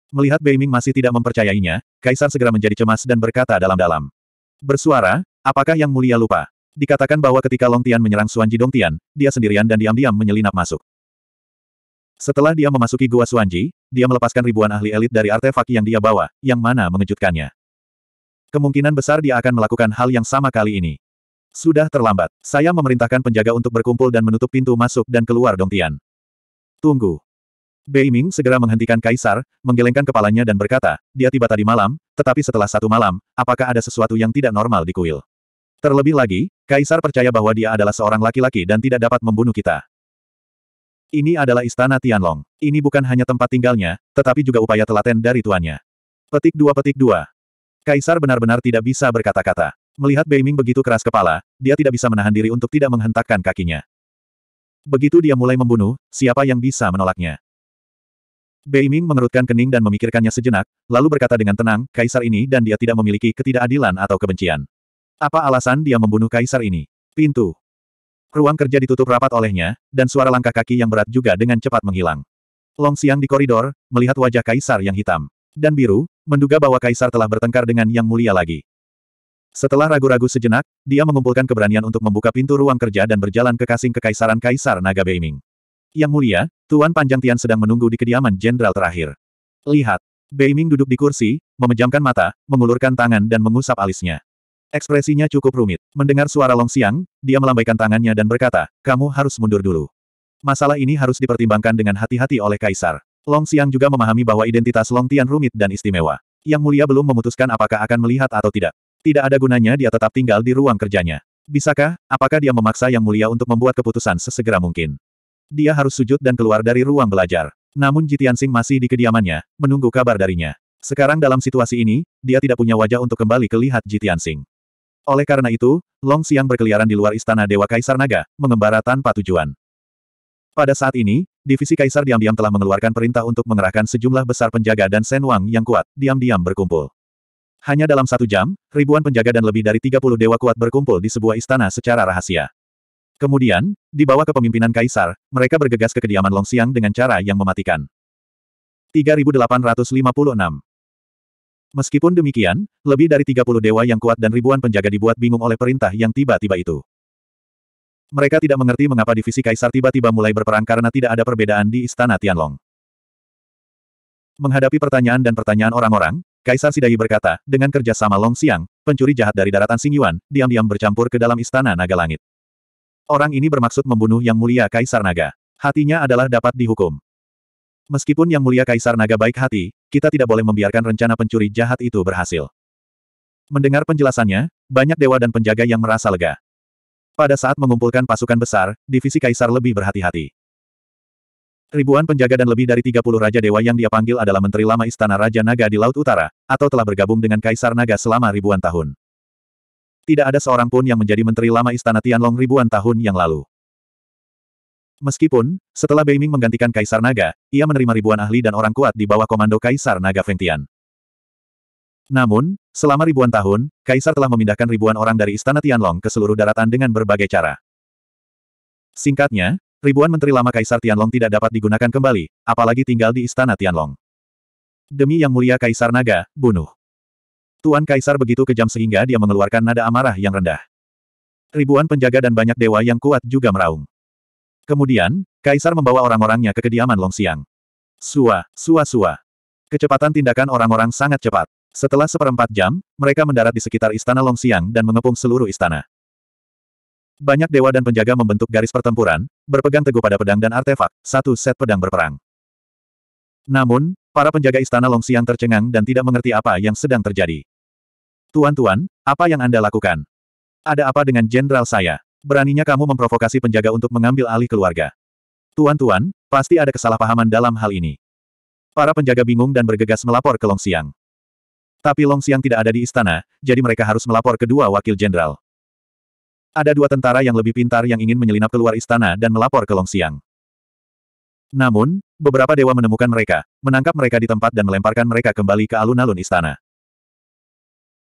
Melihat Beiming masih tidak mempercayainya, Kaisar segera menjadi cemas dan berkata dalam-dalam. Bersuara, apakah yang mulia lupa? Dikatakan bahwa ketika Long Tian menyerang Suanji Tian, dia sendirian dan diam-diam menyelinap masuk. Setelah dia memasuki gua Suanji, dia melepaskan ribuan ahli elit dari artefak yang dia bawa, yang mana mengejutkannya. Kemungkinan besar dia akan melakukan hal yang sama kali ini. Sudah terlambat. Saya memerintahkan penjaga untuk berkumpul dan menutup pintu masuk dan keluar Dongtian. Tunggu. Beiming segera menghentikan Kaisar, menggelengkan kepalanya dan berkata, dia tiba tadi malam, tetapi setelah satu malam, apakah ada sesuatu yang tidak normal di kuil? Terlebih lagi, Kaisar percaya bahwa dia adalah seorang laki-laki dan tidak dapat membunuh kita. Ini adalah istana Tianlong. Ini bukan hanya tempat tinggalnya, tetapi juga upaya telaten dari tuannya. Petik dua petik dua. Kaisar benar-benar tidak bisa berkata-kata. Melihat Beiming begitu keras kepala, dia tidak bisa menahan diri untuk tidak menghentakkan kakinya. Begitu dia mulai membunuh, siapa yang bisa menolaknya? Beiming mengerutkan kening dan memikirkannya sejenak, lalu berkata dengan tenang, kaisar ini dan dia tidak memiliki ketidakadilan atau kebencian. Apa alasan dia membunuh kaisar ini? Pintu. Ruang kerja ditutup rapat olehnya, dan suara langkah kaki yang berat juga dengan cepat menghilang. Long Siang di koridor, melihat wajah kaisar yang hitam dan biru, menduga bahwa kaisar telah bertengkar dengan yang mulia lagi. Setelah ragu-ragu sejenak, dia mengumpulkan keberanian untuk membuka pintu ruang kerja dan berjalan ke kasing kekaisaran Kaisar Naga Beiming. Yang mulia, Tuan Panjang Tian sedang menunggu di kediaman jenderal terakhir. Lihat, Beiming duduk di kursi, memejamkan mata, mengulurkan tangan dan mengusap alisnya. Ekspresinya cukup rumit. Mendengar suara Long Siang, dia melambaikan tangannya dan berkata, kamu harus mundur dulu. Masalah ini harus dipertimbangkan dengan hati-hati oleh Kaisar. Long Xiang juga memahami bahwa identitas Long Tian rumit dan istimewa. Yang mulia belum memutuskan apakah akan melihat atau tidak. Tidak ada gunanya dia tetap tinggal di ruang kerjanya. Bisakah, apakah dia memaksa yang mulia untuk membuat keputusan sesegera mungkin? Dia harus sujud dan keluar dari ruang belajar. Namun Jitian Sing masih di kediamannya, menunggu kabar darinya. Sekarang dalam situasi ini, dia tidak punya wajah untuk kembali kelihat Jitian Sing. Oleh karena itu, Long Xiang berkeliaran di luar istana Dewa Kaisar Naga, mengembara tanpa tujuan. Pada saat ini, divisi kaisar diam-diam telah mengeluarkan perintah untuk mengerahkan sejumlah besar penjaga dan Shen Wang yang kuat, diam-diam berkumpul. Hanya dalam satu jam, ribuan penjaga dan lebih dari 30 dewa kuat berkumpul di sebuah istana secara rahasia. Kemudian, di bawah kepemimpinan kaisar, mereka bergegas ke kediaman Long Xiang dengan cara yang mematikan. 3856 Meskipun demikian, lebih dari 30 dewa yang kuat dan ribuan penjaga dibuat bingung oleh perintah yang tiba-tiba itu. Mereka tidak mengerti mengapa divisi kaisar tiba-tiba mulai berperang karena tidak ada perbedaan di istana Tianlong. Menghadapi pertanyaan dan pertanyaan orang-orang, Kaisar Sidai berkata, dengan kerjasama Long Xiang, pencuri jahat dari daratan Singyuan, diam-diam bercampur ke dalam istana naga langit. Orang ini bermaksud membunuh Yang Mulia Kaisar Naga. Hatinya adalah dapat dihukum. Meskipun Yang Mulia Kaisar Naga baik hati, kita tidak boleh membiarkan rencana pencuri jahat itu berhasil. Mendengar penjelasannya, banyak dewa dan penjaga yang merasa lega. Pada saat mengumpulkan pasukan besar, divisi kaisar lebih berhati-hati. Ribuan penjaga dan lebih dari 30 Raja Dewa yang dia panggil adalah Menteri Lama Istana Raja Naga di Laut Utara, atau telah bergabung dengan Kaisar Naga selama ribuan tahun. Tidak ada seorang pun yang menjadi Menteri Lama Istana Tianlong ribuan tahun yang lalu. Meskipun, setelah Beiming menggantikan Kaisar Naga, ia menerima ribuan ahli dan orang kuat di bawah komando Kaisar Naga Fengtian. Namun, selama ribuan tahun, Kaisar telah memindahkan ribuan orang dari Istana Tianlong ke seluruh daratan dengan berbagai cara. Singkatnya, ribuan menteri lama Kaisar Tianlong tidak dapat digunakan kembali, apalagi tinggal di Istana Tianlong. Demi Yang Mulia Kaisar Naga, bunuh. Tuan Kaisar begitu kejam sehingga dia mengeluarkan nada amarah yang rendah. Ribuan penjaga dan banyak dewa yang kuat juga meraung. Kemudian, Kaisar membawa orang-orangnya ke kediaman Long Siang. Sua, sua, sua. Kecepatan tindakan orang-orang sangat cepat. Setelah seperempat jam, mereka mendarat di sekitar istana Longxiang dan mengepung seluruh istana. Banyak dewa dan penjaga membentuk garis pertempuran, berpegang teguh pada pedang dan artefak, satu set pedang berperang. Namun, para penjaga istana Longxiang tercengang dan tidak mengerti apa yang sedang terjadi. Tuan-tuan, apa yang Anda lakukan? Ada apa dengan jenderal saya? Beraninya kamu memprovokasi penjaga untuk mengambil alih keluarga. Tuan-tuan, pasti ada kesalahpahaman dalam hal ini. Para penjaga bingung dan bergegas melapor ke Longxiang. Tapi Long Xiang tidak ada di istana, jadi mereka harus melapor ke dua wakil jenderal. Ada dua tentara yang lebih pintar yang ingin menyelinap keluar istana dan melapor ke Long Xiang. Namun, beberapa dewa menemukan mereka, menangkap mereka di tempat dan melemparkan mereka kembali ke alun-alun istana.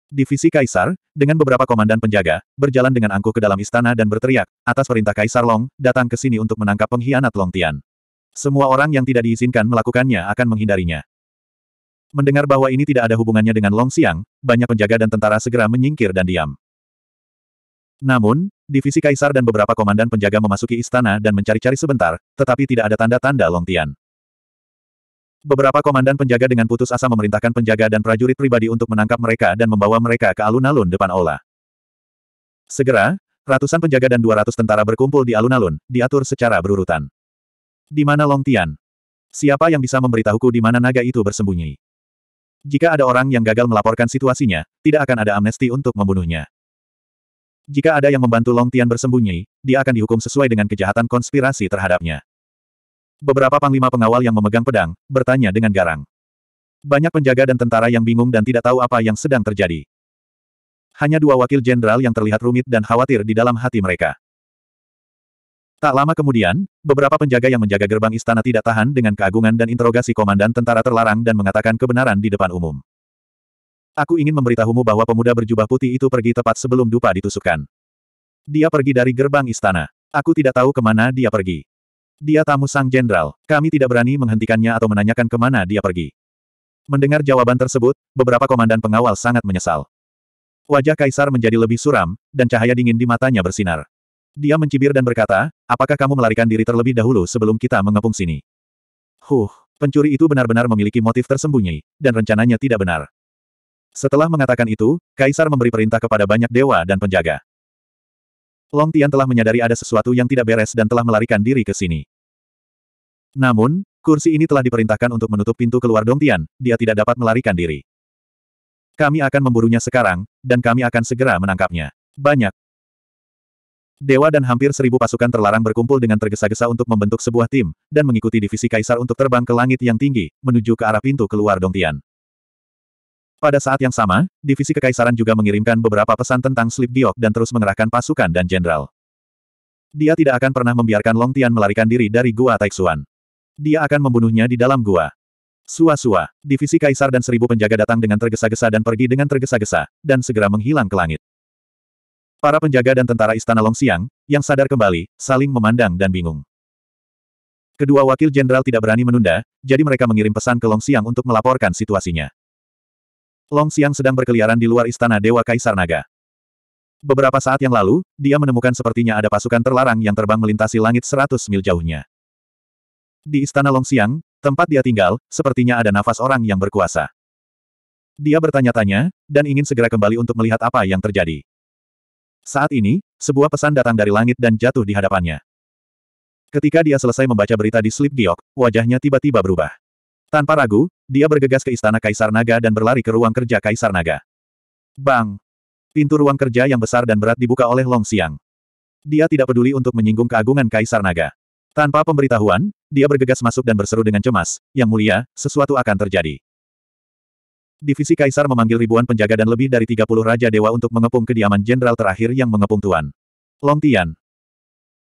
Divisi Kaisar, dengan beberapa komandan penjaga, berjalan dengan angkuh ke dalam istana dan berteriak, atas perintah Kaisar Long, datang ke sini untuk menangkap pengkhianat Long Tian. Semua orang yang tidak diizinkan melakukannya akan menghindarinya. Mendengar bahwa ini tidak ada hubungannya dengan Long Xiang, banyak penjaga dan tentara segera menyingkir dan diam. Namun, divisi kaisar dan beberapa komandan penjaga memasuki istana dan mencari-cari sebentar, tetapi tidak ada tanda-tanda Long Tian. Beberapa komandan penjaga dengan putus asa memerintahkan penjaga dan prajurit pribadi untuk menangkap mereka dan membawa mereka ke alun-alun depan Ola. Segera, ratusan penjaga dan 200 tentara berkumpul di alun-alun, diatur secara berurutan. Di mana Long Tian? Siapa yang bisa memberitahuku di mana naga itu bersembunyi? Jika ada orang yang gagal melaporkan situasinya, tidak akan ada amnesti untuk membunuhnya. Jika ada yang membantu Long Tian bersembunyi, dia akan dihukum sesuai dengan kejahatan konspirasi terhadapnya. Beberapa panglima pengawal yang memegang pedang, bertanya dengan garang. Banyak penjaga dan tentara yang bingung dan tidak tahu apa yang sedang terjadi. Hanya dua wakil jenderal yang terlihat rumit dan khawatir di dalam hati mereka. Tak lama kemudian, beberapa penjaga yang menjaga gerbang istana tidak tahan dengan keagungan dan interogasi komandan tentara terlarang dan mengatakan kebenaran di depan umum. Aku ingin memberitahumu bahwa pemuda berjubah putih itu pergi tepat sebelum dupa ditusukkan. Dia pergi dari gerbang istana. Aku tidak tahu kemana dia pergi. Dia tamu sang jenderal. Kami tidak berani menghentikannya atau menanyakan kemana dia pergi. Mendengar jawaban tersebut, beberapa komandan pengawal sangat menyesal. Wajah Kaisar menjadi lebih suram, dan cahaya dingin di matanya bersinar. Dia mencibir dan berkata, apakah kamu melarikan diri terlebih dahulu sebelum kita mengepung sini? Huh, pencuri itu benar-benar memiliki motif tersembunyi, dan rencananya tidak benar. Setelah mengatakan itu, Kaisar memberi perintah kepada banyak dewa dan penjaga. Long Tian telah menyadari ada sesuatu yang tidak beres dan telah melarikan diri ke sini. Namun, kursi ini telah diperintahkan untuk menutup pintu keluar Dong Tian, dia tidak dapat melarikan diri. Kami akan memburunya sekarang, dan kami akan segera menangkapnya. Banyak, Dewa dan hampir seribu pasukan terlarang berkumpul dengan tergesa-gesa untuk membentuk sebuah tim, dan mengikuti divisi kaisar untuk terbang ke langit yang tinggi, menuju ke arah pintu keluar Dongtian. Pada saat yang sama, divisi kekaisaran juga mengirimkan beberapa pesan tentang Slip Giok dan terus mengerahkan pasukan dan jenderal. Dia tidak akan pernah membiarkan Long Tian melarikan diri dari Gua Taixuan. Dia akan membunuhnya di dalam gua. Sua-sua, divisi kaisar dan seribu penjaga datang dengan tergesa-gesa dan pergi dengan tergesa-gesa, dan segera menghilang ke langit. Para penjaga dan tentara Istana Longxiang, yang sadar kembali, saling memandang dan bingung. Kedua wakil jenderal tidak berani menunda, jadi mereka mengirim pesan ke Longxiang untuk melaporkan situasinya. Longxiang sedang berkeliaran di luar istana Dewa Kaisar Naga. Beberapa saat yang lalu, dia menemukan sepertinya ada pasukan terlarang yang terbang melintasi langit seratus mil jauhnya. Di istana Longxiang, tempat dia tinggal, sepertinya ada nafas orang yang berkuasa. Dia bertanya-tanya, dan ingin segera kembali untuk melihat apa yang terjadi. Saat ini, sebuah pesan datang dari langit dan jatuh di hadapannya. Ketika dia selesai membaca berita di slip Giok, wajahnya tiba-tiba berubah. Tanpa ragu, dia bergegas ke istana Kaisar Naga dan berlari ke ruang kerja Kaisar Naga. Bang! Pintu ruang kerja yang besar dan berat dibuka oleh Long Xiang. Dia tidak peduli untuk menyinggung keagungan Kaisar Naga. Tanpa pemberitahuan, dia bergegas masuk dan berseru dengan cemas, Yang mulia, sesuatu akan terjadi. Divisi Kaisar memanggil ribuan penjaga dan lebih dari 30 Raja Dewa untuk mengepung kediaman jenderal terakhir yang mengepung Tuan. Long Tian.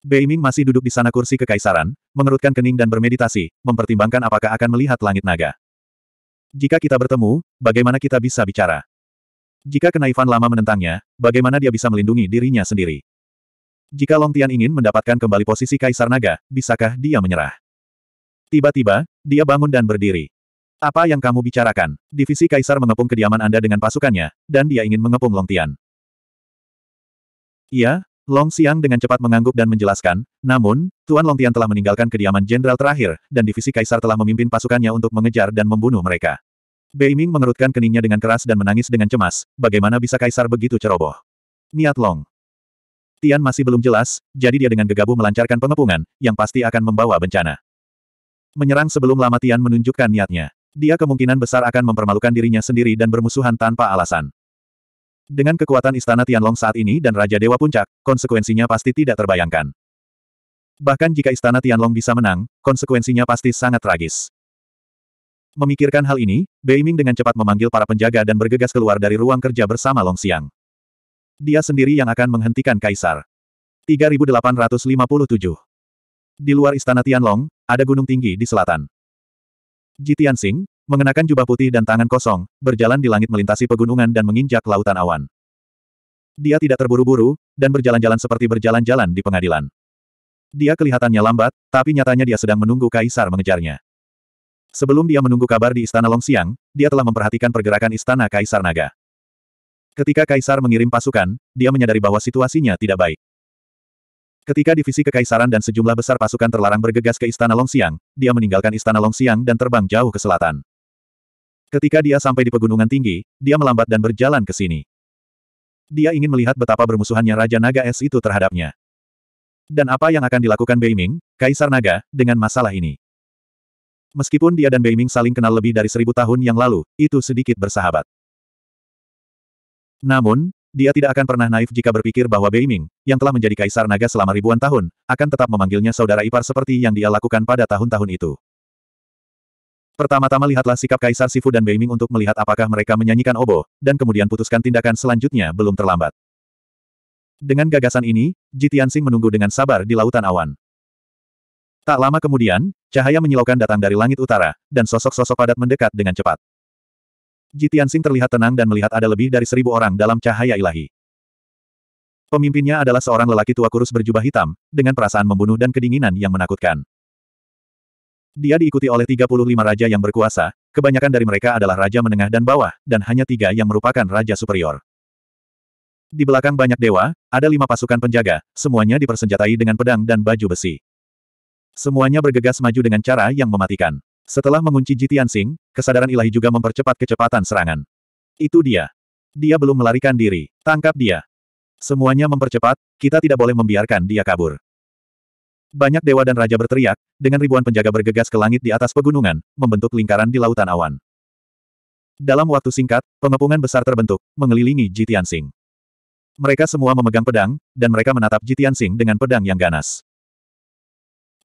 Bei Ming masih duduk di sana kursi kekaisaran, mengerutkan kening dan bermeditasi, mempertimbangkan apakah akan melihat langit naga. Jika kita bertemu, bagaimana kita bisa bicara? Jika kenaifan lama menentangnya, bagaimana dia bisa melindungi dirinya sendiri? Jika Long Tian ingin mendapatkan kembali posisi Kaisar Naga, bisakah dia menyerah? Tiba-tiba, dia bangun dan berdiri. Apa yang kamu bicarakan? Divisi Kaisar mengepung kediaman Anda dengan pasukannya, dan dia ingin mengepung Long Tian. Iya, Long Xiang dengan cepat mengangguk dan menjelaskan, namun, Tuan Long Tian telah meninggalkan kediaman jenderal terakhir, dan divisi Kaisar telah memimpin pasukannya untuk mengejar dan membunuh mereka. Bei Ming mengerutkan keningnya dengan keras dan menangis dengan cemas, bagaimana bisa Kaisar begitu ceroboh? Niat Long. Tian masih belum jelas, jadi dia dengan gegabah melancarkan pengepungan, yang pasti akan membawa bencana. Menyerang sebelum lama Tian menunjukkan niatnya dia kemungkinan besar akan mempermalukan dirinya sendiri dan bermusuhan tanpa alasan. Dengan kekuatan istana Tianlong saat ini dan Raja Dewa Puncak, konsekuensinya pasti tidak terbayangkan. Bahkan jika istana Tianlong bisa menang, konsekuensinya pasti sangat tragis. Memikirkan hal ini, Bei Ming dengan cepat memanggil para penjaga dan bergegas keluar dari ruang kerja bersama Long Xiang. Dia sendiri yang akan menghentikan kaisar. 3857 Di luar istana Tianlong, ada gunung tinggi di selatan. Jitian Tianxing, mengenakan jubah putih dan tangan kosong, berjalan di langit melintasi pegunungan dan menginjak lautan awan. Dia tidak terburu-buru, dan berjalan-jalan seperti berjalan-jalan di pengadilan. Dia kelihatannya lambat, tapi nyatanya dia sedang menunggu Kaisar mengejarnya. Sebelum dia menunggu kabar di Istana Longxiang, dia telah memperhatikan pergerakan Istana Kaisar Naga. Ketika Kaisar mengirim pasukan, dia menyadari bahwa situasinya tidak baik. Ketika divisi kekaisaran dan sejumlah besar pasukan terlarang bergegas ke Istana Longxiang, dia meninggalkan Istana Longxiang dan terbang jauh ke selatan. Ketika dia sampai di pegunungan tinggi, dia melambat dan berjalan ke sini. Dia ingin melihat betapa bermusuhannya Raja Naga Es itu terhadapnya. Dan apa yang akan dilakukan Beiming, Kaisar Naga, dengan masalah ini. Meskipun dia dan Beiming saling kenal lebih dari seribu tahun yang lalu, itu sedikit bersahabat. Namun, dia tidak akan pernah naif jika berpikir bahwa Beiming, yang telah menjadi kaisar naga selama ribuan tahun, akan tetap memanggilnya saudara ipar seperti yang dia lakukan pada tahun-tahun itu. Pertama-tama lihatlah sikap Kaisar Sifu dan Beiming untuk melihat apakah mereka menyanyikan obo, dan kemudian putuskan tindakan selanjutnya belum terlambat. Dengan gagasan ini, Ji menunggu dengan sabar di lautan awan. Tak lama kemudian, cahaya menyilaukan datang dari langit utara, dan sosok-sosok padat mendekat dengan cepat. Jitiansing terlihat tenang dan melihat ada lebih dari seribu orang dalam cahaya ilahi. Pemimpinnya adalah seorang lelaki tua kurus berjubah hitam, dengan perasaan membunuh dan kedinginan yang menakutkan. Dia diikuti oleh 35 raja yang berkuasa, kebanyakan dari mereka adalah raja menengah dan bawah, dan hanya tiga yang merupakan raja superior. Di belakang banyak dewa, ada lima pasukan penjaga, semuanya dipersenjatai dengan pedang dan baju besi. Semuanya bergegas maju dengan cara yang mematikan. Setelah mengunci Jitian Sing, kesadaran ilahi juga mempercepat kecepatan serangan. Itu dia. Dia belum melarikan diri. Tangkap dia. Semuanya mempercepat, kita tidak boleh membiarkan dia kabur. Banyak dewa dan raja berteriak, dengan ribuan penjaga bergegas ke langit di atas pegunungan, membentuk lingkaran di lautan awan. Dalam waktu singkat, pengepungan besar terbentuk, mengelilingi Jitian Sing. Mereka semua memegang pedang, dan mereka menatap Jitian Sing dengan pedang yang ganas.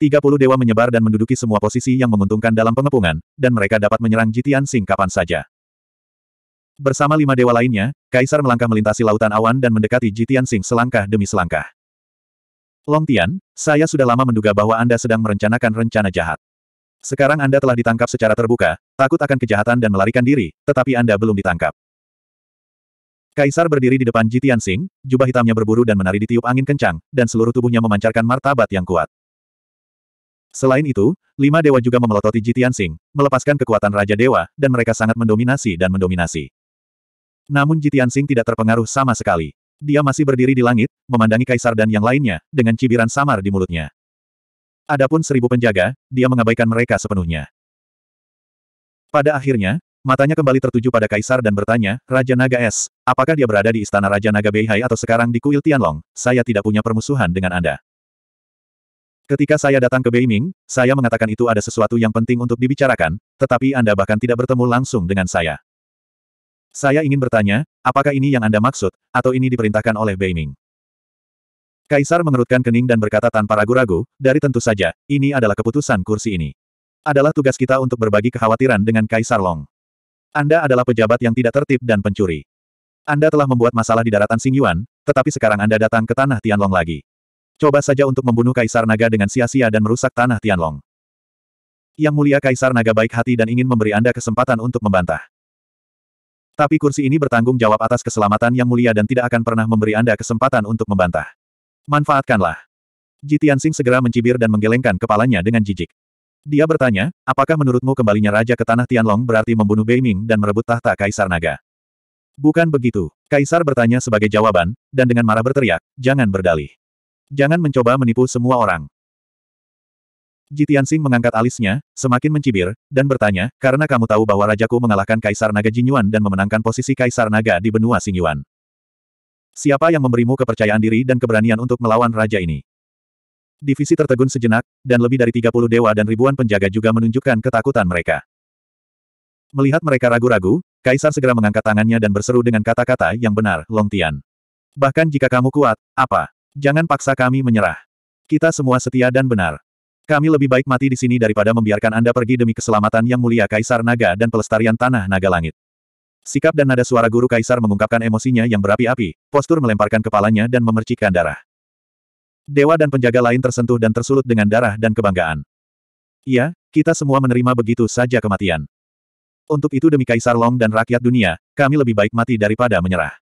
30 dewa menyebar dan menduduki semua posisi yang menguntungkan dalam pengepungan, dan mereka dapat menyerang Jitian Sing kapan saja. Bersama lima dewa lainnya, Kaisar melangkah melintasi lautan awan dan mendekati Jitian Sing selangkah demi selangkah. Long Tian, saya sudah lama menduga bahwa Anda sedang merencanakan rencana jahat. Sekarang Anda telah ditangkap secara terbuka, takut akan kejahatan dan melarikan diri, tetapi Anda belum ditangkap. Kaisar berdiri di depan Jitian Sing, jubah hitamnya berburu dan menari di tiup angin kencang, dan seluruh tubuhnya memancarkan martabat yang kuat. Selain itu, lima dewa juga memelototi Jitian Sing, melepaskan kekuatan Raja Dewa, dan mereka sangat mendominasi dan mendominasi. Namun Jitian Sing tidak terpengaruh sama sekali. Dia masih berdiri di langit, memandangi Kaisar dan yang lainnya, dengan cibiran samar di mulutnya. Adapun seribu penjaga, dia mengabaikan mereka sepenuhnya. Pada akhirnya, matanya kembali tertuju pada Kaisar dan bertanya, Raja Naga Es, apakah dia berada di Istana Raja Naga Beihai atau sekarang di Kuil Tianlong? Saya tidak punya permusuhan dengan Anda. Ketika saya datang ke Beiming, saya mengatakan itu ada sesuatu yang penting untuk dibicarakan, tetapi Anda bahkan tidak bertemu langsung dengan saya. Saya ingin bertanya, apakah ini yang Anda maksud, atau ini diperintahkan oleh Beiming? Kaisar mengerutkan kening dan berkata tanpa ragu-ragu, dari tentu saja, ini adalah keputusan kursi ini. Adalah tugas kita untuk berbagi kekhawatiran dengan Kaisar Long. Anda adalah pejabat yang tidak tertib dan pencuri. Anda telah membuat masalah di daratan Singyuan, tetapi sekarang Anda datang ke tanah Tianlong lagi. Coba saja untuk membunuh Kaisar Naga dengan sia-sia dan merusak tanah Tianlong. Yang mulia Kaisar Naga baik hati dan ingin memberi Anda kesempatan untuk membantah. Tapi kursi ini bertanggung jawab atas keselamatan yang mulia dan tidak akan pernah memberi Anda kesempatan untuk membantah. Manfaatkanlah. Ji Tianxing segera mencibir dan menggelengkan kepalanya dengan jijik. Dia bertanya, apakah menurutmu kembalinya Raja ke Tanah Tianlong berarti membunuh Beiming dan merebut tahta Kaisar Naga? Bukan begitu. Kaisar bertanya sebagai jawaban, dan dengan marah berteriak, jangan berdalih. Jangan mencoba menipu semua orang. Jitiansing mengangkat alisnya, semakin mencibir, dan bertanya, karena kamu tahu bahwa Rajaku mengalahkan Kaisar Naga Jinyuan dan memenangkan posisi Kaisar Naga di benua Sinyuan. Siapa yang memberimu kepercayaan diri dan keberanian untuk melawan Raja ini? Divisi tertegun sejenak, dan lebih dari 30 dewa dan ribuan penjaga juga menunjukkan ketakutan mereka. Melihat mereka ragu-ragu, Kaisar segera mengangkat tangannya dan berseru dengan kata-kata yang benar, Long Tian. Bahkan jika kamu kuat, apa? Jangan paksa kami menyerah. Kita semua setia dan benar. Kami lebih baik mati di sini daripada membiarkan Anda pergi demi keselamatan yang mulia Kaisar Naga dan pelestarian Tanah Naga Langit. Sikap dan nada suara guru Kaisar mengungkapkan emosinya yang berapi-api, postur melemparkan kepalanya dan memercikkan darah. Dewa dan penjaga lain tersentuh dan tersulut dengan darah dan kebanggaan. Iya, kita semua menerima begitu saja kematian. Untuk itu demi Kaisar Long dan rakyat dunia, kami lebih baik mati daripada menyerah.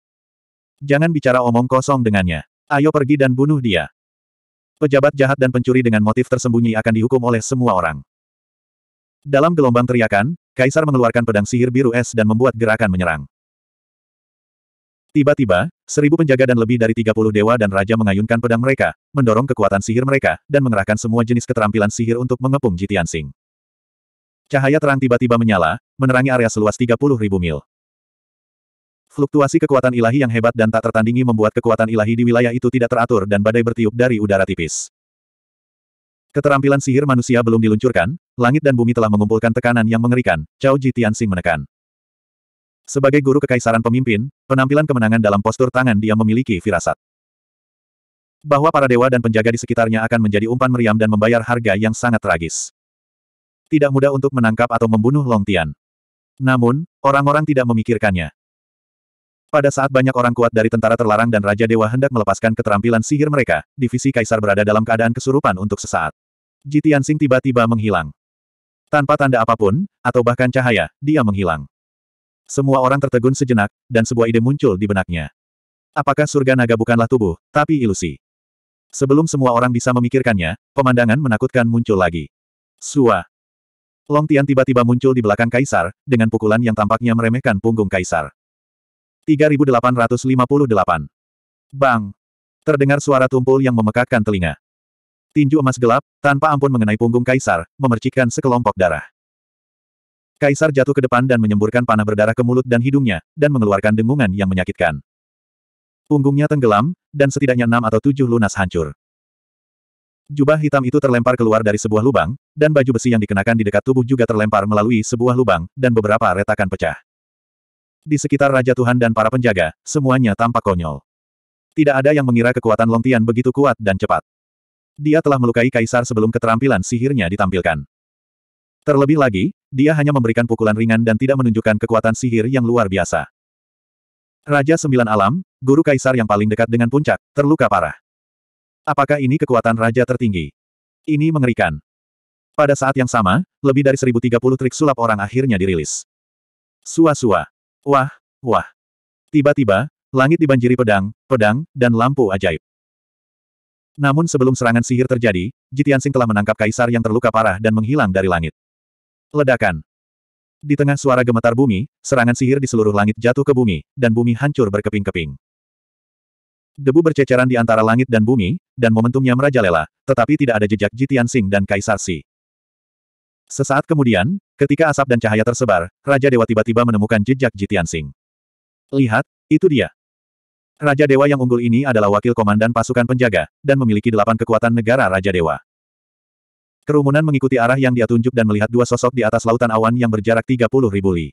Jangan bicara omong kosong dengannya. Ayo pergi dan bunuh dia. Pejabat jahat dan pencuri dengan motif tersembunyi akan dihukum oleh semua orang. Dalam gelombang teriakan, Kaisar mengeluarkan pedang sihir biru es dan membuat gerakan menyerang. Tiba-tiba, seribu penjaga dan lebih dari tiga puluh dewa dan raja mengayunkan pedang mereka, mendorong kekuatan sihir mereka, dan mengerahkan semua jenis keterampilan sihir untuk mengepung Jitian Sing. Cahaya terang tiba-tiba menyala, menerangi area seluas tiga puluh ribu mil. Fluktuasi kekuatan ilahi yang hebat dan tak tertandingi membuat kekuatan ilahi di wilayah itu tidak teratur dan badai bertiup dari udara tipis. Keterampilan sihir manusia belum diluncurkan, langit dan bumi telah mengumpulkan tekanan yang mengerikan, Cao Ji Tianxing menekan. Sebagai guru kekaisaran pemimpin, penampilan kemenangan dalam postur tangan dia memiliki firasat. Bahwa para dewa dan penjaga di sekitarnya akan menjadi umpan meriam dan membayar harga yang sangat tragis. Tidak mudah untuk menangkap atau membunuh Long Tian. Namun, orang-orang tidak memikirkannya. Pada saat banyak orang kuat dari tentara terlarang dan Raja Dewa hendak melepaskan keterampilan sihir mereka, divisi Kaisar berada dalam keadaan kesurupan untuk sesaat. Jitian Sing tiba-tiba menghilang. Tanpa tanda apapun, atau bahkan cahaya, dia menghilang. Semua orang tertegun sejenak, dan sebuah ide muncul di benaknya. Apakah surga naga bukanlah tubuh, tapi ilusi? Sebelum semua orang bisa memikirkannya, pemandangan menakutkan muncul lagi. Sua. Long Tian tiba-tiba muncul di belakang Kaisar, dengan pukulan yang tampaknya meremehkan punggung Kaisar. 3858. Bang! Terdengar suara tumpul yang memekakkan telinga. Tinju emas gelap, tanpa ampun mengenai punggung Kaisar, memercikkan sekelompok darah. Kaisar jatuh ke depan dan menyemburkan panah berdarah ke mulut dan hidungnya, dan mengeluarkan dengungan yang menyakitkan. Punggungnya tenggelam, dan setidaknya enam atau tujuh lunas hancur. Jubah hitam itu terlempar keluar dari sebuah lubang, dan baju besi yang dikenakan di dekat tubuh juga terlempar melalui sebuah lubang, dan beberapa retakan pecah. Di sekitar Raja Tuhan dan para penjaga, semuanya tampak konyol. Tidak ada yang mengira kekuatan Longtian begitu kuat dan cepat. Dia telah melukai kaisar sebelum keterampilan sihirnya ditampilkan. Terlebih lagi, dia hanya memberikan pukulan ringan dan tidak menunjukkan kekuatan sihir yang luar biasa. Raja Sembilan Alam, guru kaisar yang paling dekat dengan puncak, terluka parah. Apakah ini kekuatan raja tertinggi? Ini mengerikan. Pada saat yang sama, lebih dari 1030 trik sulap orang akhirnya dirilis. Sua-sua. Wah, wah. Tiba-tiba, langit dibanjiri pedang, pedang, dan lampu ajaib. Namun sebelum serangan sihir terjadi, Jitiansing telah menangkap kaisar yang terluka parah dan menghilang dari langit. Ledakan. Di tengah suara gemetar bumi, serangan sihir di seluruh langit jatuh ke bumi, dan bumi hancur berkeping-keping. Debu berceceran di antara langit dan bumi, dan momentumnya merajalela, tetapi tidak ada jejak Jitiansing dan Kaisar Si. Sesaat kemudian, ketika asap dan cahaya tersebar, Raja Dewa tiba-tiba menemukan jejak Jitian Sing. Lihat, itu dia. Raja Dewa yang unggul ini adalah wakil komandan pasukan penjaga, dan memiliki delapan kekuatan negara Raja Dewa. Kerumunan mengikuti arah yang dia tunjuk dan melihat dua sosok di atas lautan awan yang berjarak 30 ribu li.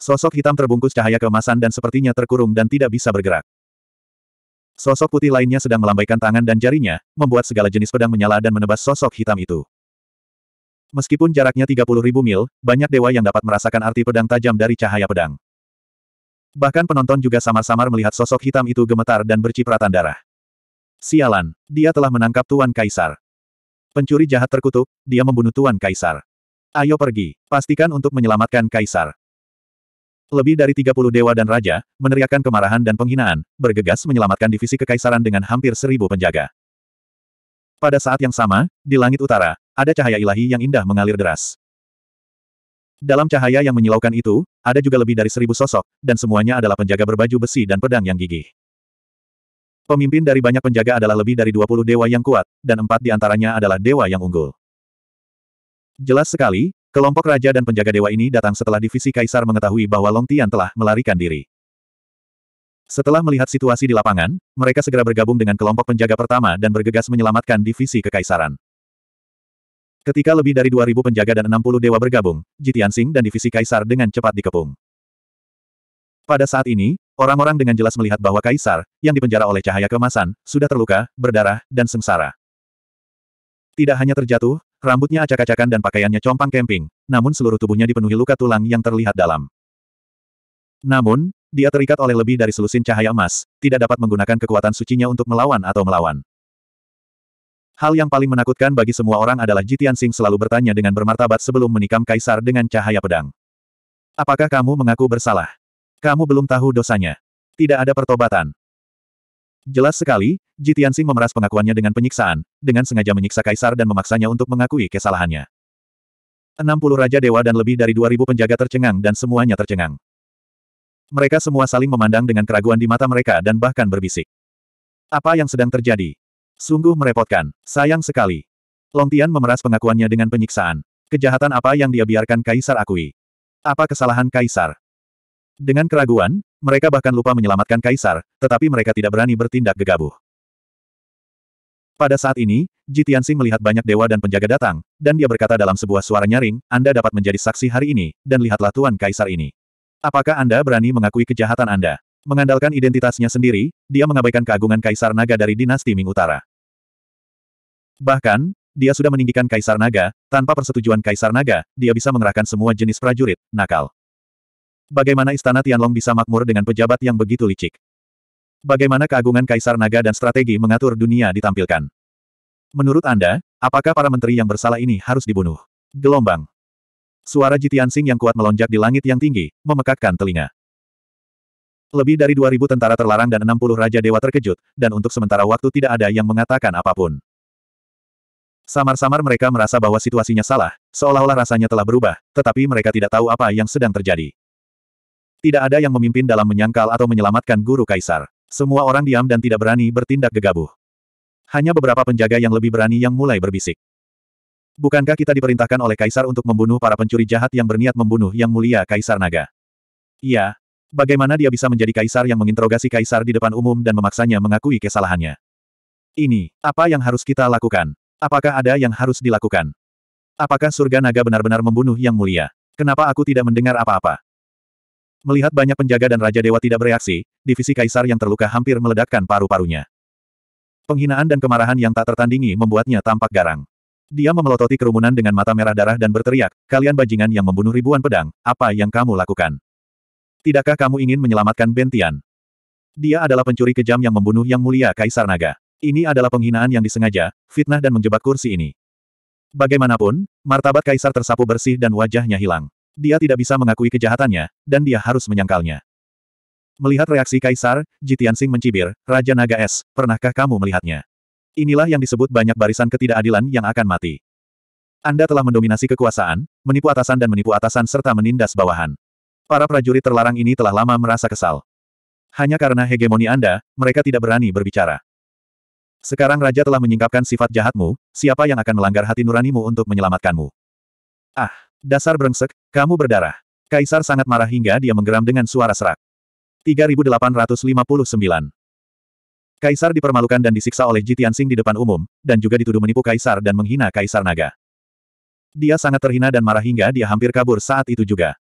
Sosok hitam terbungkus cahaya kemasan dan sepertinya terkurung dan tidak bisa bergerak. Sosok putih lainnya sedang melambaikan tangan dan jarinya, membuat segala jenis pedang menyala dan menebas sosok hitam itu. Meskipun jaraknya 30.000 mil, banyak dewa yang dapat merasakan arti pedang tajam dari cahaya pedang. Bahkan penonton juga samar-samar melihat sosok hitam itu gemetar dan bercipratan darah. Sialan, dia telah menangkap Tuan Kaisar. Pencuri jahat terkutuk, dia membunuh Tuan Kaisar. Ayo pergi, pastikan untuk menyelamatkan Kaisar. Lebih dari 30 dewa dan raja, meneriakkan kemarahan dan penghinaan, bergegas menyelamatkan divisi kekaisaran dengan hampir seribu penjaga. Pada saat yang sama, di langit utara, ada cahaya ilahi yang indah mengalir deras. Dalam cahaya yang menyilaukan itu, ada juga lebih dari seribu sosok, dan semuanya adalah penjaga berbaju besi dan pedang yang gigih. Pemimpin dari banyak penjaga adalah lebih dari 20 dewa yang kuat, dan empat di antaranya adalah dewa yang unggul. Jelas sekali, kelompok raja dan penjaga dewa ini datang setelah divisi kaisar mengetahui bahwa Long Tian telah melarikan diri. Setelah melihat situasi di lapangan, mereka segera bergabung dengan kelompok penjaga pertama dan bergegas menyelamatkan divisi kekaisaran. Ketika lebih dari 2.000 penjaga dan 60 dewa bergabung, Jitian Sing dan divisi Kaisar dengan cepat dikepung. Pada saat ini, orang-orang dengan jelas melihat bahwa Kaisar, yang dipenjara oleh cahaya kemasan, sudah terluka, berdarah, dan sengsara. Tidak hanya terjatuh, rambutnya acak-acakan dan pakaiannya compang kemping, namun seluruh tubuhnya dipenuhi luka tulang yang terlihat dalam. Namun, dia terikat oleh lebih dari selusin cahaya emas, tidak dapat menggunakan kekuatan sucinya untuk melawan atau melawan. Hal yang paling menakutkan bagi semua orang adalah Jitian Sing selalu bertanya dengan bermartabat sebelum menikam kaisar dengan cahaya pedang. Apakah kamu mengaku bersalah? Kamu belum tahu dosanya. Tidak ada pertobatan. Jelas sekali, Jitian Sing memeras pengakuannya dengan penyiksaan, dengan sengaja menyiksa kaisar dan memaksanya untuk mengakui kesalahannya. 60 raja dewa dan lebih dari 2000 penjaga tercengang dan semuanya tercengang. Mereka semua saling memandang dengan keraguan di mata mereka dan bahkan berbisik. Apa yang sedang terjadi? Sungguh merepotkan, sayang sekali. Longtian memeras pengakuannya dengan penyiksaan. Kejahatan apa yang dia biarkan Kaisar akui? Apa kesalahan Kaisar? Dengan keraguan, mereka bahkan lupa menyelamatkan Kaisar, tetapi mereka tidak berani bertindak gegabah. Pada saat ini, Ji Tianxing melihat banyak dewa dan penjaga datang, dan dia berkata dalam sebuah suara nyaring, Anda dapat menjadi saksi hari ini, dan lihatlah Tuan Kaisar ini. Apakah Anda berani mengakui kejahatan Anda? Mengandalkan identitasnya sendiri, dia mengabaikan keagungan Kaisar Naga dari dinasti Ming Utara. Bahkan, dia sudah meninggikan Kaisar Naga, tanpa persetujuan Kaisar Naga, dia bisa mengerahkan semua jenis prajurit, nakal. Bagaimana istana Tianlong bisa makmur dengan pejabat yang begitu licik? Bagaimana keagungan Kaisar Naga dan strategi mengatur dunia ditampilkan? Menurut Anda, apakah para menteri yang bersalah ini harus dibunuh? Gelombang. Suara Jitian Sing yang kuat melonjak di langit yang tinggi, memekakkan telinga. Lebih dari 2.000 tentara terlarang dan 60 Raja Dewa terkejut, dan untuk sementara waktu tidak ada yang mengatakan apapun. Samar-samar mereka merasa bahwa situasinya salah, seolah-olah rasanya telah berubah, tetapi mereka tidak tahu apa yang sedang terjadi. Tidak ada yang memimpin dalam menyangkal atau menyelamatkan guru kaisar. Semua orang diam dan tidak berani bertindak gegabah. Hanya beberapa penjaga yang lebih berani yang mulai berbisik. Bukankah kita diperintahkan oleh kaisar untuk membunuh para pencuri jahat yang berniat membunuh yang mulia kaisar naga? Iya, Bagaimana dia bisa menjadi kaisar yang menginterogasi kaisar di depan umum dan memaksanya mengakui kesalahannya? Ini, apa yang harus kita lakukan? Apakah ada yang harus dilakukan? Apakah surga naga benar-benar membunuh yang mulia? Kenapa aku tidak mendengar apa-apa? Melihat banyak penjaga dan Raja Dewa tidak bereaksi, divisi kaisar yang terluka hampir meledakkan paru-parunya. Penghinaan dan kemarahan yang tak tertandingi membuatnya tampak garang. Dia memelototi kerumunan dengan mata merah darah dan berteriak, kalian bajingan yang membunuh ribuan pedang, apa yang kamu lakukan? Tidakkah kamu ingin menyelamatkan Bentian? Dia adalah pencuri kejam yang membunuh Yang Mulia Kaisar Naga. Ini adalah penghinaan yang disengaja, fitnah dan menjebak kursi ini. Bagaimanapun, martabat Kaisar tersapu bersih dan wajahnya hilang. Dia tidak bisa mengakui kejahatannya, dan dia harus menyangkalnya. Melihat reaksi Kaisar, Jitian Sing mencibir, Raja Naga Es, pernahkah kamu melihatnya? Inilah yang disebut banyak barisan ketidakadilan yang akan mati. Anda telah mendominasi kekuasaan, menipu atasan dan menipu atasan serta menindas bawahan. Para prajurit terlarang ini telah lama merasa kesal. Hanya karena hegemoni Anda, mereka tidak berani berbicara. Sekarang Raja telah menyingkapkan sifat jahatmu, siapa yang akan melanggar hati nuranimu untuk menyelamatkanmu? Ah, dasar brengsek, kamu berdarah. Kaisar sangat marah hingga dia menggeram dengan suara serak. 3859 Kaisar dipermalukan dan disiksa oleh Ji Tianxing di depan umum, dan juga dituduh menipu Kaisar dan menghina Kaisar Naga. Dia sangat terhina dan marah hingga dia hampir kabur saat itu juga.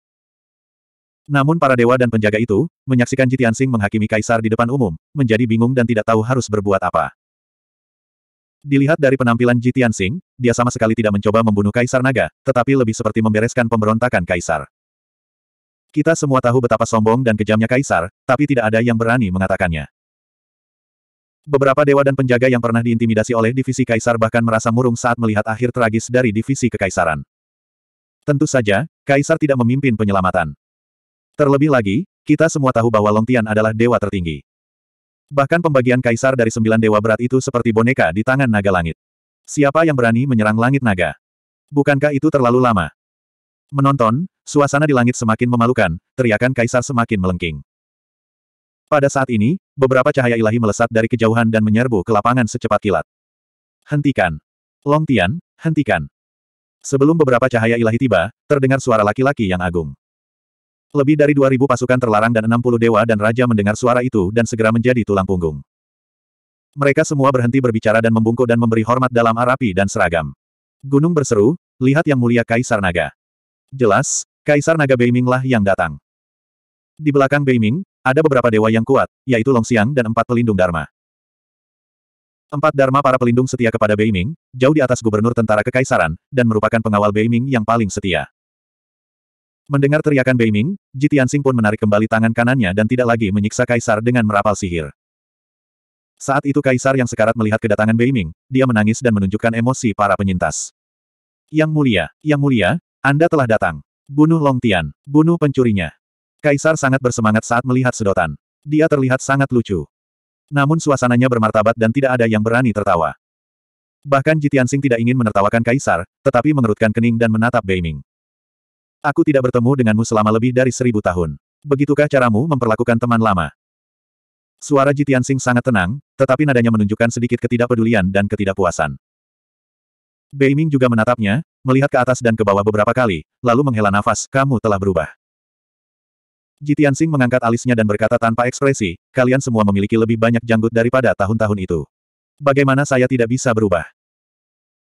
Namun para dewa dan penjaga itu, menyaksikan Jitian Jitiansing menghakimi kaisar di depan umum, menjadi bingung dan tidak tahu harus berbuat apa. Dilihat dari penampilan Jitian Jitiansing, dia sama sekali tidak mencoba membunuh kaisar naga, tetapi lebih seperti membereskan pemberontakan kaisar. Kita semua tahu betapa sombong dan kejamnya kaisar, tapi tidak ada yang berani mengatakannya. Beberapa dewa dan penjaga yang pernah diintimidasi oleh divisi kaisar bahkan merasa murung saat melihat akhir tragis dari divisi kekaisaran. Tentu saja, kaisar tidak memimpin penyelamatan. Terlebih lagi, kita semua tahu bahwa Longtian adalah dewa tertinggi. Bahkan pembagian kaisar dari sembilan dewa berat itu seperti boneka di tangan naga langit. Siapa yang berani menyerang langit naga? Bukankah itu terlalu lama? Menonton, suasana di langit semakin memalukan, teriakan kaisar semakin melengking. Pada saat ini, beberapa cahaya ilahi melesat dari kejauhan dan menyerbu ke lapangan secepat kilat. Hentikan. Longtian, hentikan. Sebelum beberapa cahaya ilahi tiba, terdengar suara laki-laki yang agung. Lebih dari 2.000 pasukan terlarang dan 60 dewa dan raja mendengar suara itu dan segera menjadi tulang punggung. Mereka semua berhenti berbicara dan membungkuk dan memberi hormat dalam arapi dan seragam. Gunung berseru, lihat yang mulia Kaisar Naga. Jelas, Kaisar Naga Beiming lah yang datang. Di belakang Beiming, ada beberapa dewa yang kuat, yaitu Longxiang dan empat pelindung Dharma. Empat Dharma para pelindung setia kepada Beiming, jauh di atas gubernur tentara kekaisaran, dan merupakan pengawal Beiming yang paling setia. Mendengar teriakan Beiming, Jitiansing pun menarik kembali tangan kanannya dan tidak lagi menyiksa Kaisar dengan merapal sihir. Saat itu Kaisar yang sekarat melihat kedatangan Beiming, dia menangis dan menunjukkan emosi para penyintas. Yang mulia, yang mulia, Anda telah datang. Bunuh Long Tian, bunuh pencurinya. Kaisar sangat bersemangat saat melihat sedotan. Dia terlihat sangat lucu. Namun suasananya bermartabat dan tidak ada yang berani tertawa. Bahkan Jitiansing tidak ingin menertawakan Kaisar, tetapi mengerutkan kening dan menatap Beiming. Aku tidak bertemu denganmu selama lebih dari seribu tahun. Begitukah caramu memperlakukan teman lama? Suara Jitiansing sangat tenang, tetapi nadanya menunjukkan sedikit ketidakpedulian dan ketidakpuasan. Beiming juga menatapnya, melihat ke atas dan ke bawah beberapa kali, lalu menghela nafas, kamu telah berubah. Jitiansing mengangkat alisnya dan berkata tanpa ekspresi, kalian semua memiliki lebih banyak janggut daripada tahun-tahun itu. Bagaimana saya tidak bisa berubah?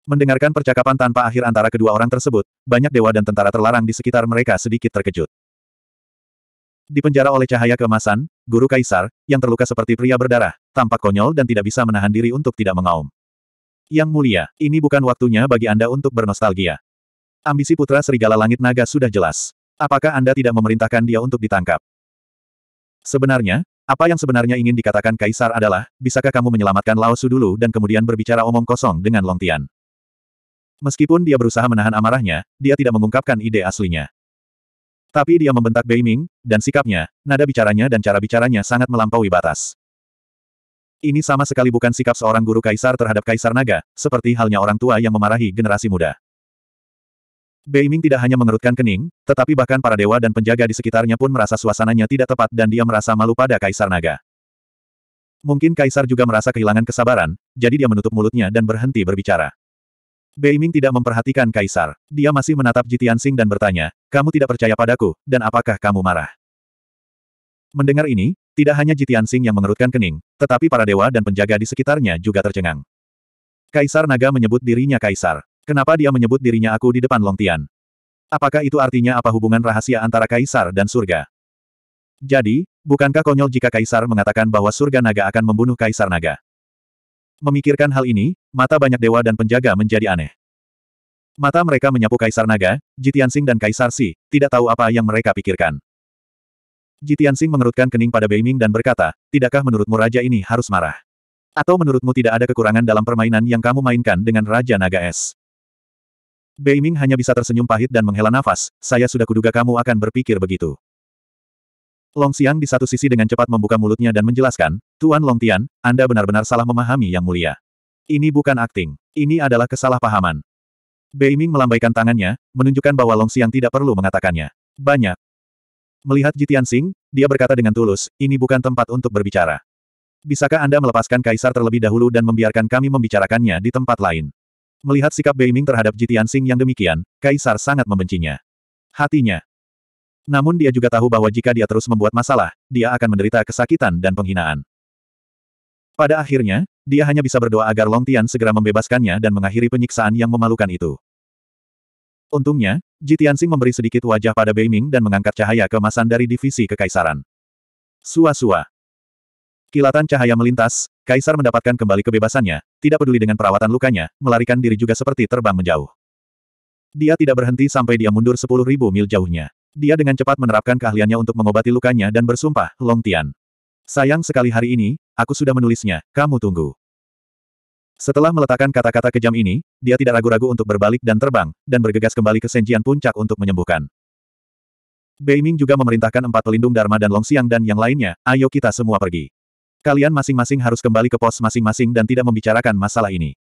Mendengarkan percakapan tanpa akhir antara kedua orang tersebut, banyak dewa dan tentara terlarang di sekitar mereka sedikit terkejut. Dipenjara oleh cahaya kemasan, guru kaisar, yang terluka seperti pria berdarah, tampak konyol dan tidak bisa menahan diri untuk tidak mengaum. Yang mulia, ini bukan waktunya bagi Anda untuk bernostalgia. Ambisi putra serigala langit naga sudah jelas. Apakah Anda tidak memerintahkan dia untuk ditangkap? Sebenarnya, apa yang sebenarnya ingin dikatakan kaisar adalah, bisakah kamu menyelamatkan Lao dulu dan kemudian berbicara omong kosong dengan Long Tian? Meskipun dia berusaha menahan amarahnya, dia tidak mengungkapkan ide aslinya. Tapi dia membentak Beiming, dan sikapnya, nada bicaranya dan cara bicaranya sangat melampaui batas. Ini sama sekali bukan sikap seorang guru kaisar terhadap kaisar naga, seperti halnya orang tua yang memarahi generasi muda. Beiming tidak hanya mengerutkan kening, tetapi bahkan para dewa dan penjaga di sekitarnya pun merasa suasananya tidak tepat dan dia merasa malu pada Kaisar Naga. Mungkin Kaisar juga merasa kehilangan kesabaran, jadi dia menutup mulutnya dan berhenti berbicara. Beiming tidak memperhatikan Kaisar. Dia masih menatap Jitiansing dan bertanya, kamu tidak percaya padaku, dan apakah kamu marah? Mendengar ini, tidak hanya Jitiansing yang mengerutkan kening, tetapi para dewa dan penjaga di sekitarnya juga tercengang. Kaisar Naga menyebut dirinya Kaisar. Kenapa dia menyebut dirinya aku di depan Longtian? Apakah itu artinya apa hubungan rahasia antara Kaisar dan surga? Jadi, bukankah konyol jika Kaisar mengatakan bahwa surga naga akan membunuh Kaisar naga? Memikirkan hal ini, mata banyak dewa dan penjaga menjadi aneh. Mata mereka menyapu Kaisar Naga, Jitiansing dan Kaisar Si, tidak tahu apa yang mereka pikirkan. Jitiansing mengerutkan kening pada Beiming dan berkata, tidakkah menurutmu raja ini harus marah? Atau menurutmu tidak ada kekurangan dalam permainan yang kamu mainkan dengan Raja Naga Es? Beiming hanya bisa tersenyum pahit dan menghela nafas, saya sudah kuduga kamu akan berpikir begitu. Long Xiang di satu sisi dengan cepat membuka mulutnya dan menjelaskan, Tuan Long Tian, Anda benar-benar salah memahami yang mulia. Ini bukan akting. Ini adalah kesalahpahaman. Bei Ming melambaikan tangannya, menunjukkan bahwa Long Xiang tidak perlu mengatakannya. Banyak. Melihat Jitian Sing, dia berkata dengan tulus, ini bukan tempat untuk berbicara. Bisakah Anda melepaskan Kaisar terlebih dahulu dan membiarkan kami membicarakannya di tempat lain? Melihat sikap Bei Ming terhadap Jitian Sing yang demikian, Kaisar sangat membencinya. Hatinya namun dia juga tahu bahwa jika dia terus membuat masalah, dia akan menderita kesakitan dan penghinaan. Pada akhirnya, dia hanya bisa berdoa agar Long Tian segera membebaskannya dan mengakhiri penyiksaan yang memalukan itu. Untungnya, Ji Tianxing memberi sedikit wajah pada Beiming dan mengangkat cahaya kemasan dari divisi kekaisaran. Sua-sua. Kilatan cahaya melintas, Kaisar mendapatkan kembali kebebasannya, tidak peduli dengan perawatan lukanya, melarikan diri juga seperti terbang menjauh. Dia tidak berhenti sampai dia mundur sepuluh ribu mil jauhnya. Dia dengan cepat menerapkan keahliannya untuk mengobati lukanya dan bersumpah, Long Tian. Sayang sekali hari ini, aku sudah menulisnya, kamu tunggu. Setelah meletakkan kata-kata kejam ini, dia tidak ragu-ragu untuk berbalik dan terbang, dan bergegas kembali ke Senjian Puncak untuk menyembuhkan. Beiming juga memerintahkan empat pelindung Dharma dan Long Xiang dan yang lainnya, ayo kita semua pergi. Kalian masing-masing harus kembali ke pos masing-masing dan tidak membicarakan masalah ini.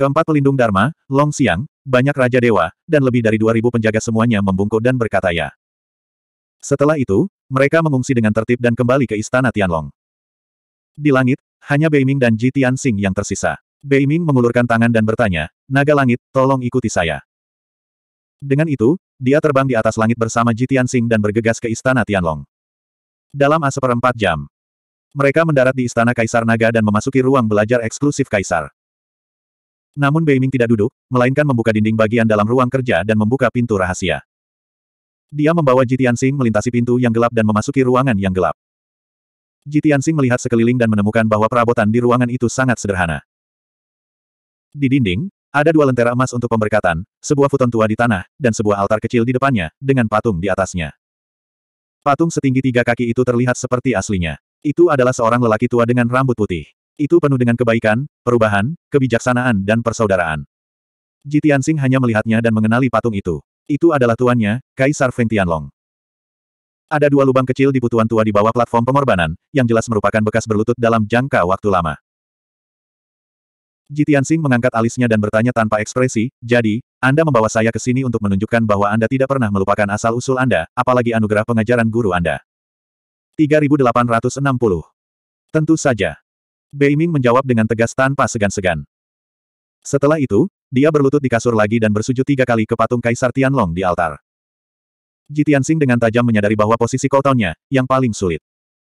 Keempat pelindung Dharma, Long Xiang. Banyak Raja Dewa, dan lebih dari 2.000 penjaga semuanya membungkuk dan berkata ya. Setelah itu, mereka mengungsi dengan tertib dan kembali ke Istana Tianlong. Di langit, hanya Beiming dan Ji Tianxing yang tersisa. Beiming mengulurkan tangan dan bertanya, Naga Langit, tolong ikuti saya. Dengan itu, dia terbang di atas langit bersama Ji Tianxing dan bergegas ke Istana Tianlong. Dalam seperempat jam, mereka mendarat di Istana Kaisar Naga dan memasuki ruang belajar eksklusif Kaisar. Namun Beiming tidak duduk, melainkan membuka dinding bagian dalam ruang kerja dan membuka pintu rahasia. Dia membawa Jitian Sing melintasi pintu yang gelap dan memasuki ruangan yang gelap. Jitian Sing melihat sekeliling dan menemukan bahwa perabotan di ruangan itu sangat sederhana. Di dinding, ada dua lentera emas untuk pemberkatan, sebuah futon tua di tanah, dan sebuah altar kecil di depannya, dengan patung di atasnya. Patung setinggi tiga kaki itu terlihat seperti aslinya. Itu adalah seorang lelaki tua dengan rambut putih. Itu penuh dengan kebaikan, perubahan, kebijaksanaan dan persaudaraan. Jitiansing hanya melihatnya dan mengenali patung itu. Itu adalah tuannya, Kaisar Feng Tianlong. Ada dua lubang kecil di putuan tua di bawah platform pengorbanan, yang jelas merupakan bekas berlutut dalam jangka waktu lama. Jitiansing mengangkat alisnya dan bertanya tanpa ekspresi, jadi, Anda membawa saya ke sini untuk menunjukkan bahwa Anda tidak pernah melupakan asal-usul Anda, apalagi anugerah pengajaran guru Anda. 3860 Tentu saja. Beiming menjawab dengan tegas tanpa segan-segan. Setelah itu, dia berlutut di kasur lagi dan bersujud tiga kali ke patung Kaisar Tianlong di altar. Jitiansing dengan tajam menyadari bahwa posisi kotanya, yang paling sulit.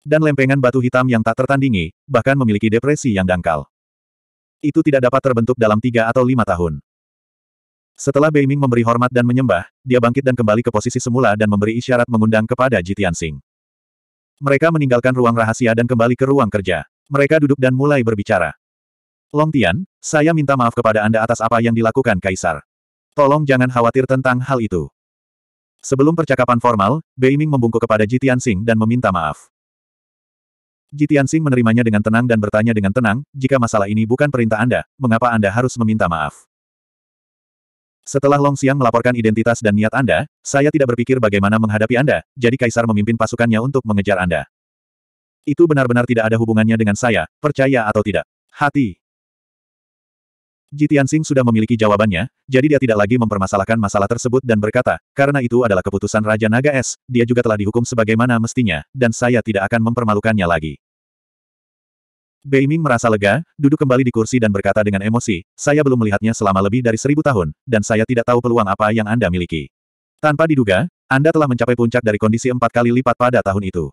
Dan lempengan batu hitam yang tak tertandingi, bahkan memiliki depresi yang dangkal. Itu tidak dapat terbentuk dalam tiga atau lima tahun. Setelah Beiming memberi hormat dan menyembah, dia bangkit dan kembali ke posisi semula dan memberi isyarat mengundang kepada Jitiansing. Mereka meninggalkan ruang rahasia dan kembali ke ruang kerja. Mereka duduk dan mulai berbicara. Long Tian, saya minta maaf kepada Anda atas apa yang dilakukan Kaisar. Tolong jangan khawatir tentang hal itu. Sebelum percakapan formal, Beiming membungkuk kepada Ji Tianxing dan meminta maaf. Ji Tianxing menerimanya dengan tenang dan bertanya dengan tenang, jika masalah ini bukan perintah Anda, mengapa Anda harus meminta maaf? Setelah Long Xiang melaporkan identitas dan niat Anda, saya tidak berpikir bagaimana menghadapi Anda, jadi Kaisar memimpin pasukannya untuk mengejar Anda. Itu benar-benar tidak ada hubungannya dengan saya, percaya atau tidak. Hati. Jitian Singh sudah memiliki jawabannya, jadi dia tidak lagi mempermasalahkan masalah tersebut dan berkata, karena itu adalah keputusan Raja Naga Es, dia juga telah dihukum sebagaimana mestinya, dan saya tidak akan mempermalukannya lagi. Beiming merasa lega, duduk kembali di kursi dan berkata dengan emosi, saya belum melihatnya selama lebih dari seribu tahun, dan saya tidak tahu peluang apa yang Anda miliki. Tanpa diduga, Anda telah mencapai puncak dari kondisi empat kali lipat pada tahun itu.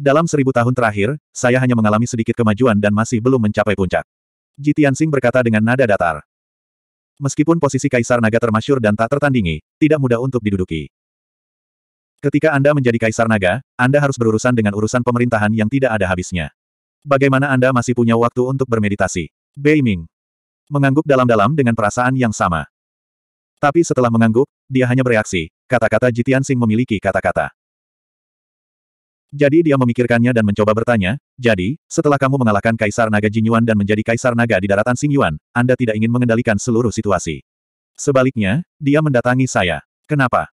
Dalam seribu tahun terakhir, saya hanya mengalami sedikit kemajuan dan masih belum mencapai puncak. Ji Tianxing berkata dengan nada datar. Meskipun posisi Kaisar Naga termasyur dan tak tertandingi, tidak mudah untuk diduduki. Ketika Anda menjadi Kaisar Naga, Anda harus berurusan dengan urusan pemerintahan yang tidak ada habisnya. Bagaimana Anda masih punya waktu untuk bermeditasi? Bei Ming? Mengangguk dalam-dalam dengan perasaan yang sama. Tapi setelah mengangguk, dia hanya bereaksi, kata-kata Jitian Sing memiliki kata-kata. Jadi dia memikirkannya dan mencoba bertanya, jadi, setelah kamu mengalahkan Kaisar Naga Jinyuan dan menjadi Kaisar Naga di daratan Xingyuan, Anda tidak ingin mengendalikan seluruh situasi. Sebaliknya, dia mendatangi saya. Kenapa?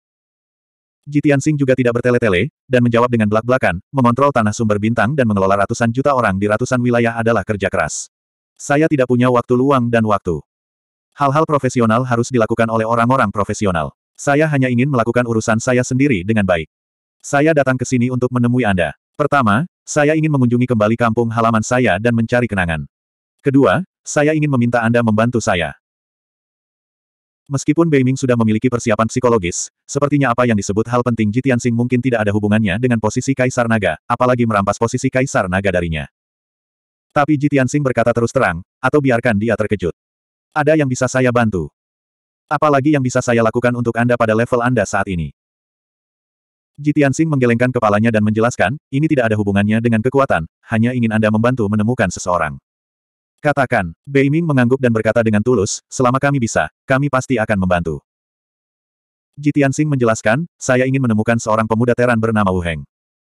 Jitian Sing juga tidak bertele-tele, dan menjawab dengan belak-belakan, mengontrol tanah sumber bintang dan mengelola ratusan juta orang di ratusan wilayah adalah kerja keras. Saya tidak punya waktu luang dan waktu. Hal-hal profesional harus dilakukan oleh orang-orang profesional. Saya hanya ingin melakukan urusan saya sendiri dengan baik. Saya datang ke sini untuk menemui Anda. Pertama, saya ingin mengunjungi kembali kampung halaman saya dan mencari kenangan. Kedua, saya ingin meminta Anda membantu saya. Meskipun Beiming sudah memiliki persiapan psikologis, sepertinya apa yang disebut hal penting Sing mungkin tidak ada hubungannya dengan posisi Kaisar Naga, apalagi merampas posisi Kaisar Naga darinya. Tapi Sing berkata terus terang, atau biarkan dia terkejut. Ada yang bisa saya bantu. Apalagi yang bisa saya lakukan untuk Anda pada level Anda saat ini. Jitian Tianxing menggelengkan kepalanya dan menjelaskan, ini tidak ada hubungannya dengan kekuatan, hanya ingin Anda membantu menemukan seseorang. Katakan, Beiming mengangguk dan berkata dengan tulus, selama kami bisa, kami pasti akan membantu. Jitian Tianxing menjelaskan, saya ingin menemukan seorang pemuda Teran bernama Wu Heng.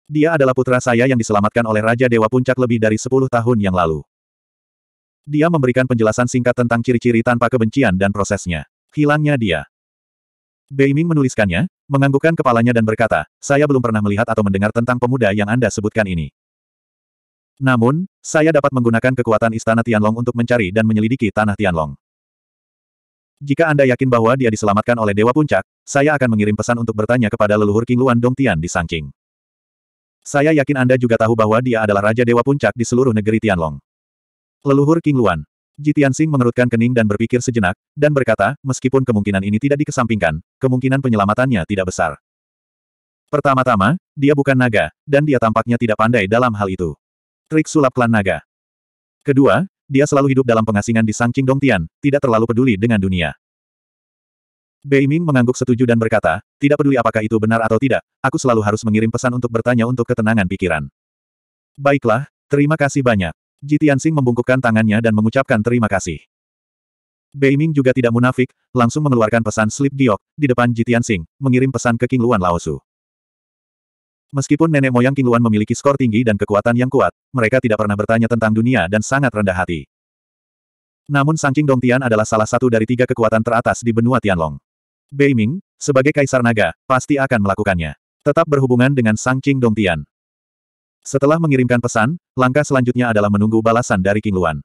Dia adalah putra saya yang diselamatkan oleh Raja Dewa Puncak lebih dari 10 tahun yang lalu. Dia memberikan penjelasan singkat tentang ciri-ciri tanpa kebencian dan prosesnya. Hilangnya dia, Beiming menuliskannya, menganggukkan kepalanya dan berkata, saya belum pernah melihat atau mendengar tentang pemuda yang Anda sebutkan ini. Namun, saya dapat menggunakan kekuatan istana Tianlong untuk mencari dan menyelidiki tanah Tianlong. Jika Anda yakin bahwa dia diselamatkan oleh Dewa Puncak, saya akan mengirim pesan untuk bertanya kepada leluhur King Luan Dong Tian di Sangking. Saya yakin Anda juga tahu bahwa dia adalah Raja Dewa Puncak di seluruh negeri Tianlong. Leluhur King Luan, Jitian Sing mengerutkan kening dan berpikir sejenak, dan berkata, meskipun kemungkinan ini tidak dikesampingkan, kemungkinan penyelamatannya tidak besar. Pertama-tama, dia bukan naga, dan dia tampaknya tidak pandai dalam hal itu. Trik sulap klan naga. Kedua, dia selalu hidup dalam pengasingan di Sang Dong Tian, tidak terlalu peduli dengan dunia. Bei Ming mengangguk setuju dan berkata, tidak peduli apakah itu benar atau tidak, aku selalu harus mengirim pesan untuk bertanya untuk ketenangan pikiran. Baiklah, terima kasih banyak. Ji Tianxing membungkukkan tangannya dan mengucapkan terima kasih. Beiming juga tidak munafik, langsung mengeluarkan pesan slip giok, di depan Ji Tianxing, mengirim pesan ke King Luan Laosu. Meskipun nenek moyang King Luan memiliki skor tinggi dan kekuatan yang kuat, mereka tidak pernah bertanya tentang dunia dan sangat rendah hati. Namun Sang Dong Tian adalah salah satu dari tiga kekuatan teratas di benua Tianlong. Beiming, sebagai kaisar naga, pasti akan melakukannya. Tetap berhubungan dengan Sang Dong Tian. Setelah mengirimkan pesan, langkah selanjutnya adalah menunggu balasan dari King Luan.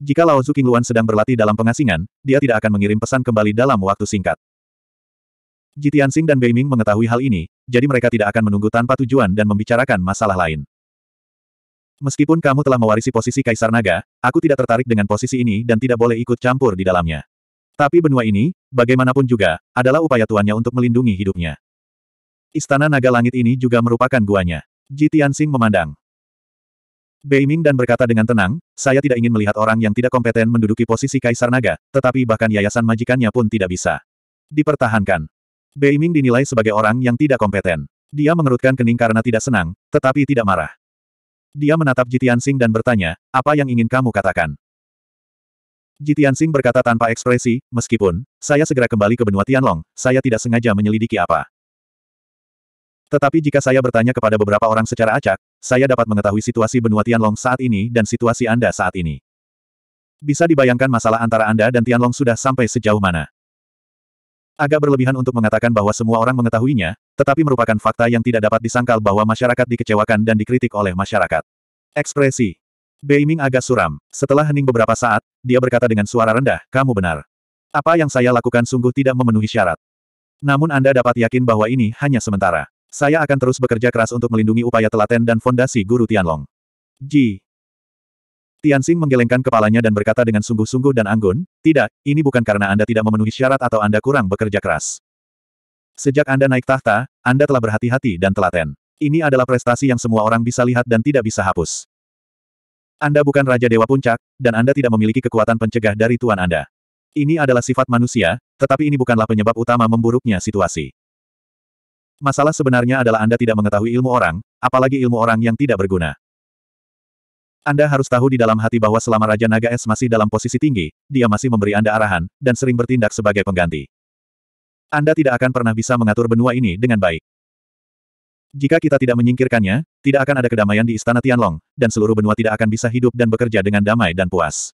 Jika Lao Tzu King Luan sedang berlatih dalam pengasingan, dia tidak akan mengirim pesan kembali dalam waktu singkat. Jitiansing dan Beiming mengetahui hal ini, jadi mereka tidak akan menunggu tanpa tujuan dan membicarakan masalah lain. Meskipun kamu telah mewarisi posisi Kaisar Naga, aku tidak tertarik dengan posisi ini dan tidak boleh ikut campur di dalamnya. Tapi benua ini, bagaimanapun juga, adalah upaya tuannya untuk melindungi hidupnya. Istana Naga Langit ini juga merupakan guanya. Ji Tianxing memandang. Beiming dan berkata dengan tenang, saya tidak ingin melihat orang yang tidak kompeten menduduki posisi Kaisar Naga, tetapi bahkan yayasan majikannya pun tidak bisa. Dipertahankan. Beiming dinilai sebagai orang yang tidak kompeten. Dia mengerutkan kening karena tidak senang, tetapi tidak marah. Dia menatap Jitiansing dan bertanya, apa yang ingin kamu katakan? Jitiansing berkata tanpa ekspresi, meskipun, saya segera kembali ke benua Tianlong, saya tidak sengaja menyelidiki apa. Tetapi jika saya bertanya kepada beberapa orang secara acak, saya dapat mengetahui situasi benua Tianlong saat ini dan situasi Anda saat ini. Bisa dibayangkan masalah antara Anda dan Tianlong sudah sampai sejauh mana. Agak berlebihan untuk mengatakan bahwa semua orang mengetahuinya, tetapi merupakan fakta yang tidak dapat disangkal bahwa masyarakat dikecewakan dan dikritik oleh masyarakat. Ekspresi. Beiming agak suram. Setelah hening beberapa saat, dia berkata dengan suara rendah, kamu benar. Apa yang saya lakukan sungguh tidak memenuhi syarat. Namun Anda dapat yakin bahwa ini hanya sementara. Saya akan terus bekerja keras untuk melindungi upaya telaten dan fondasi guru Tianlong. Ji. Tianxing menggelengkan kepalanya dan berkata dengan sungguh-sungguh dan anggun, tidak, ini bukan karena Anda tidak memenuhi syarat atau Anda kurang bekerja keras. Sejak Anda naik tahta, Anda telah berhati-hati dan telaten. Ini adalah prestasi yang semua orang bisa lihat dan tidak bisa hapus. Anda bukan Raja Dewa Puncak, dan Anda tidak memiliki kekuatan pencegah dari Tuan Anda. Ini adalah sifat manusia, tetapi ini bukanlah penyebab utama memburuknya situasi. Masalah sebenarnya adalah Anda tidak mengetahui ilmu orang, apalagi ilmu orang yang tidak berguna. Anda harus tahu di dalam hati bahwa selama Raja Naga Es masih dalam posisi tinggi, dia masih memberi Anda arahan, dan sering bertindak sebagai pengganti. Anda tidak akan pernah bisa mengatur benua ini dengan baik. Jika kita tidak menyingkirkannya, tidak akan ada kedamaian di Istana Tianlong, dan seluruh benua tidak akan bisa hidup dan bekerja dengan damai dan puas.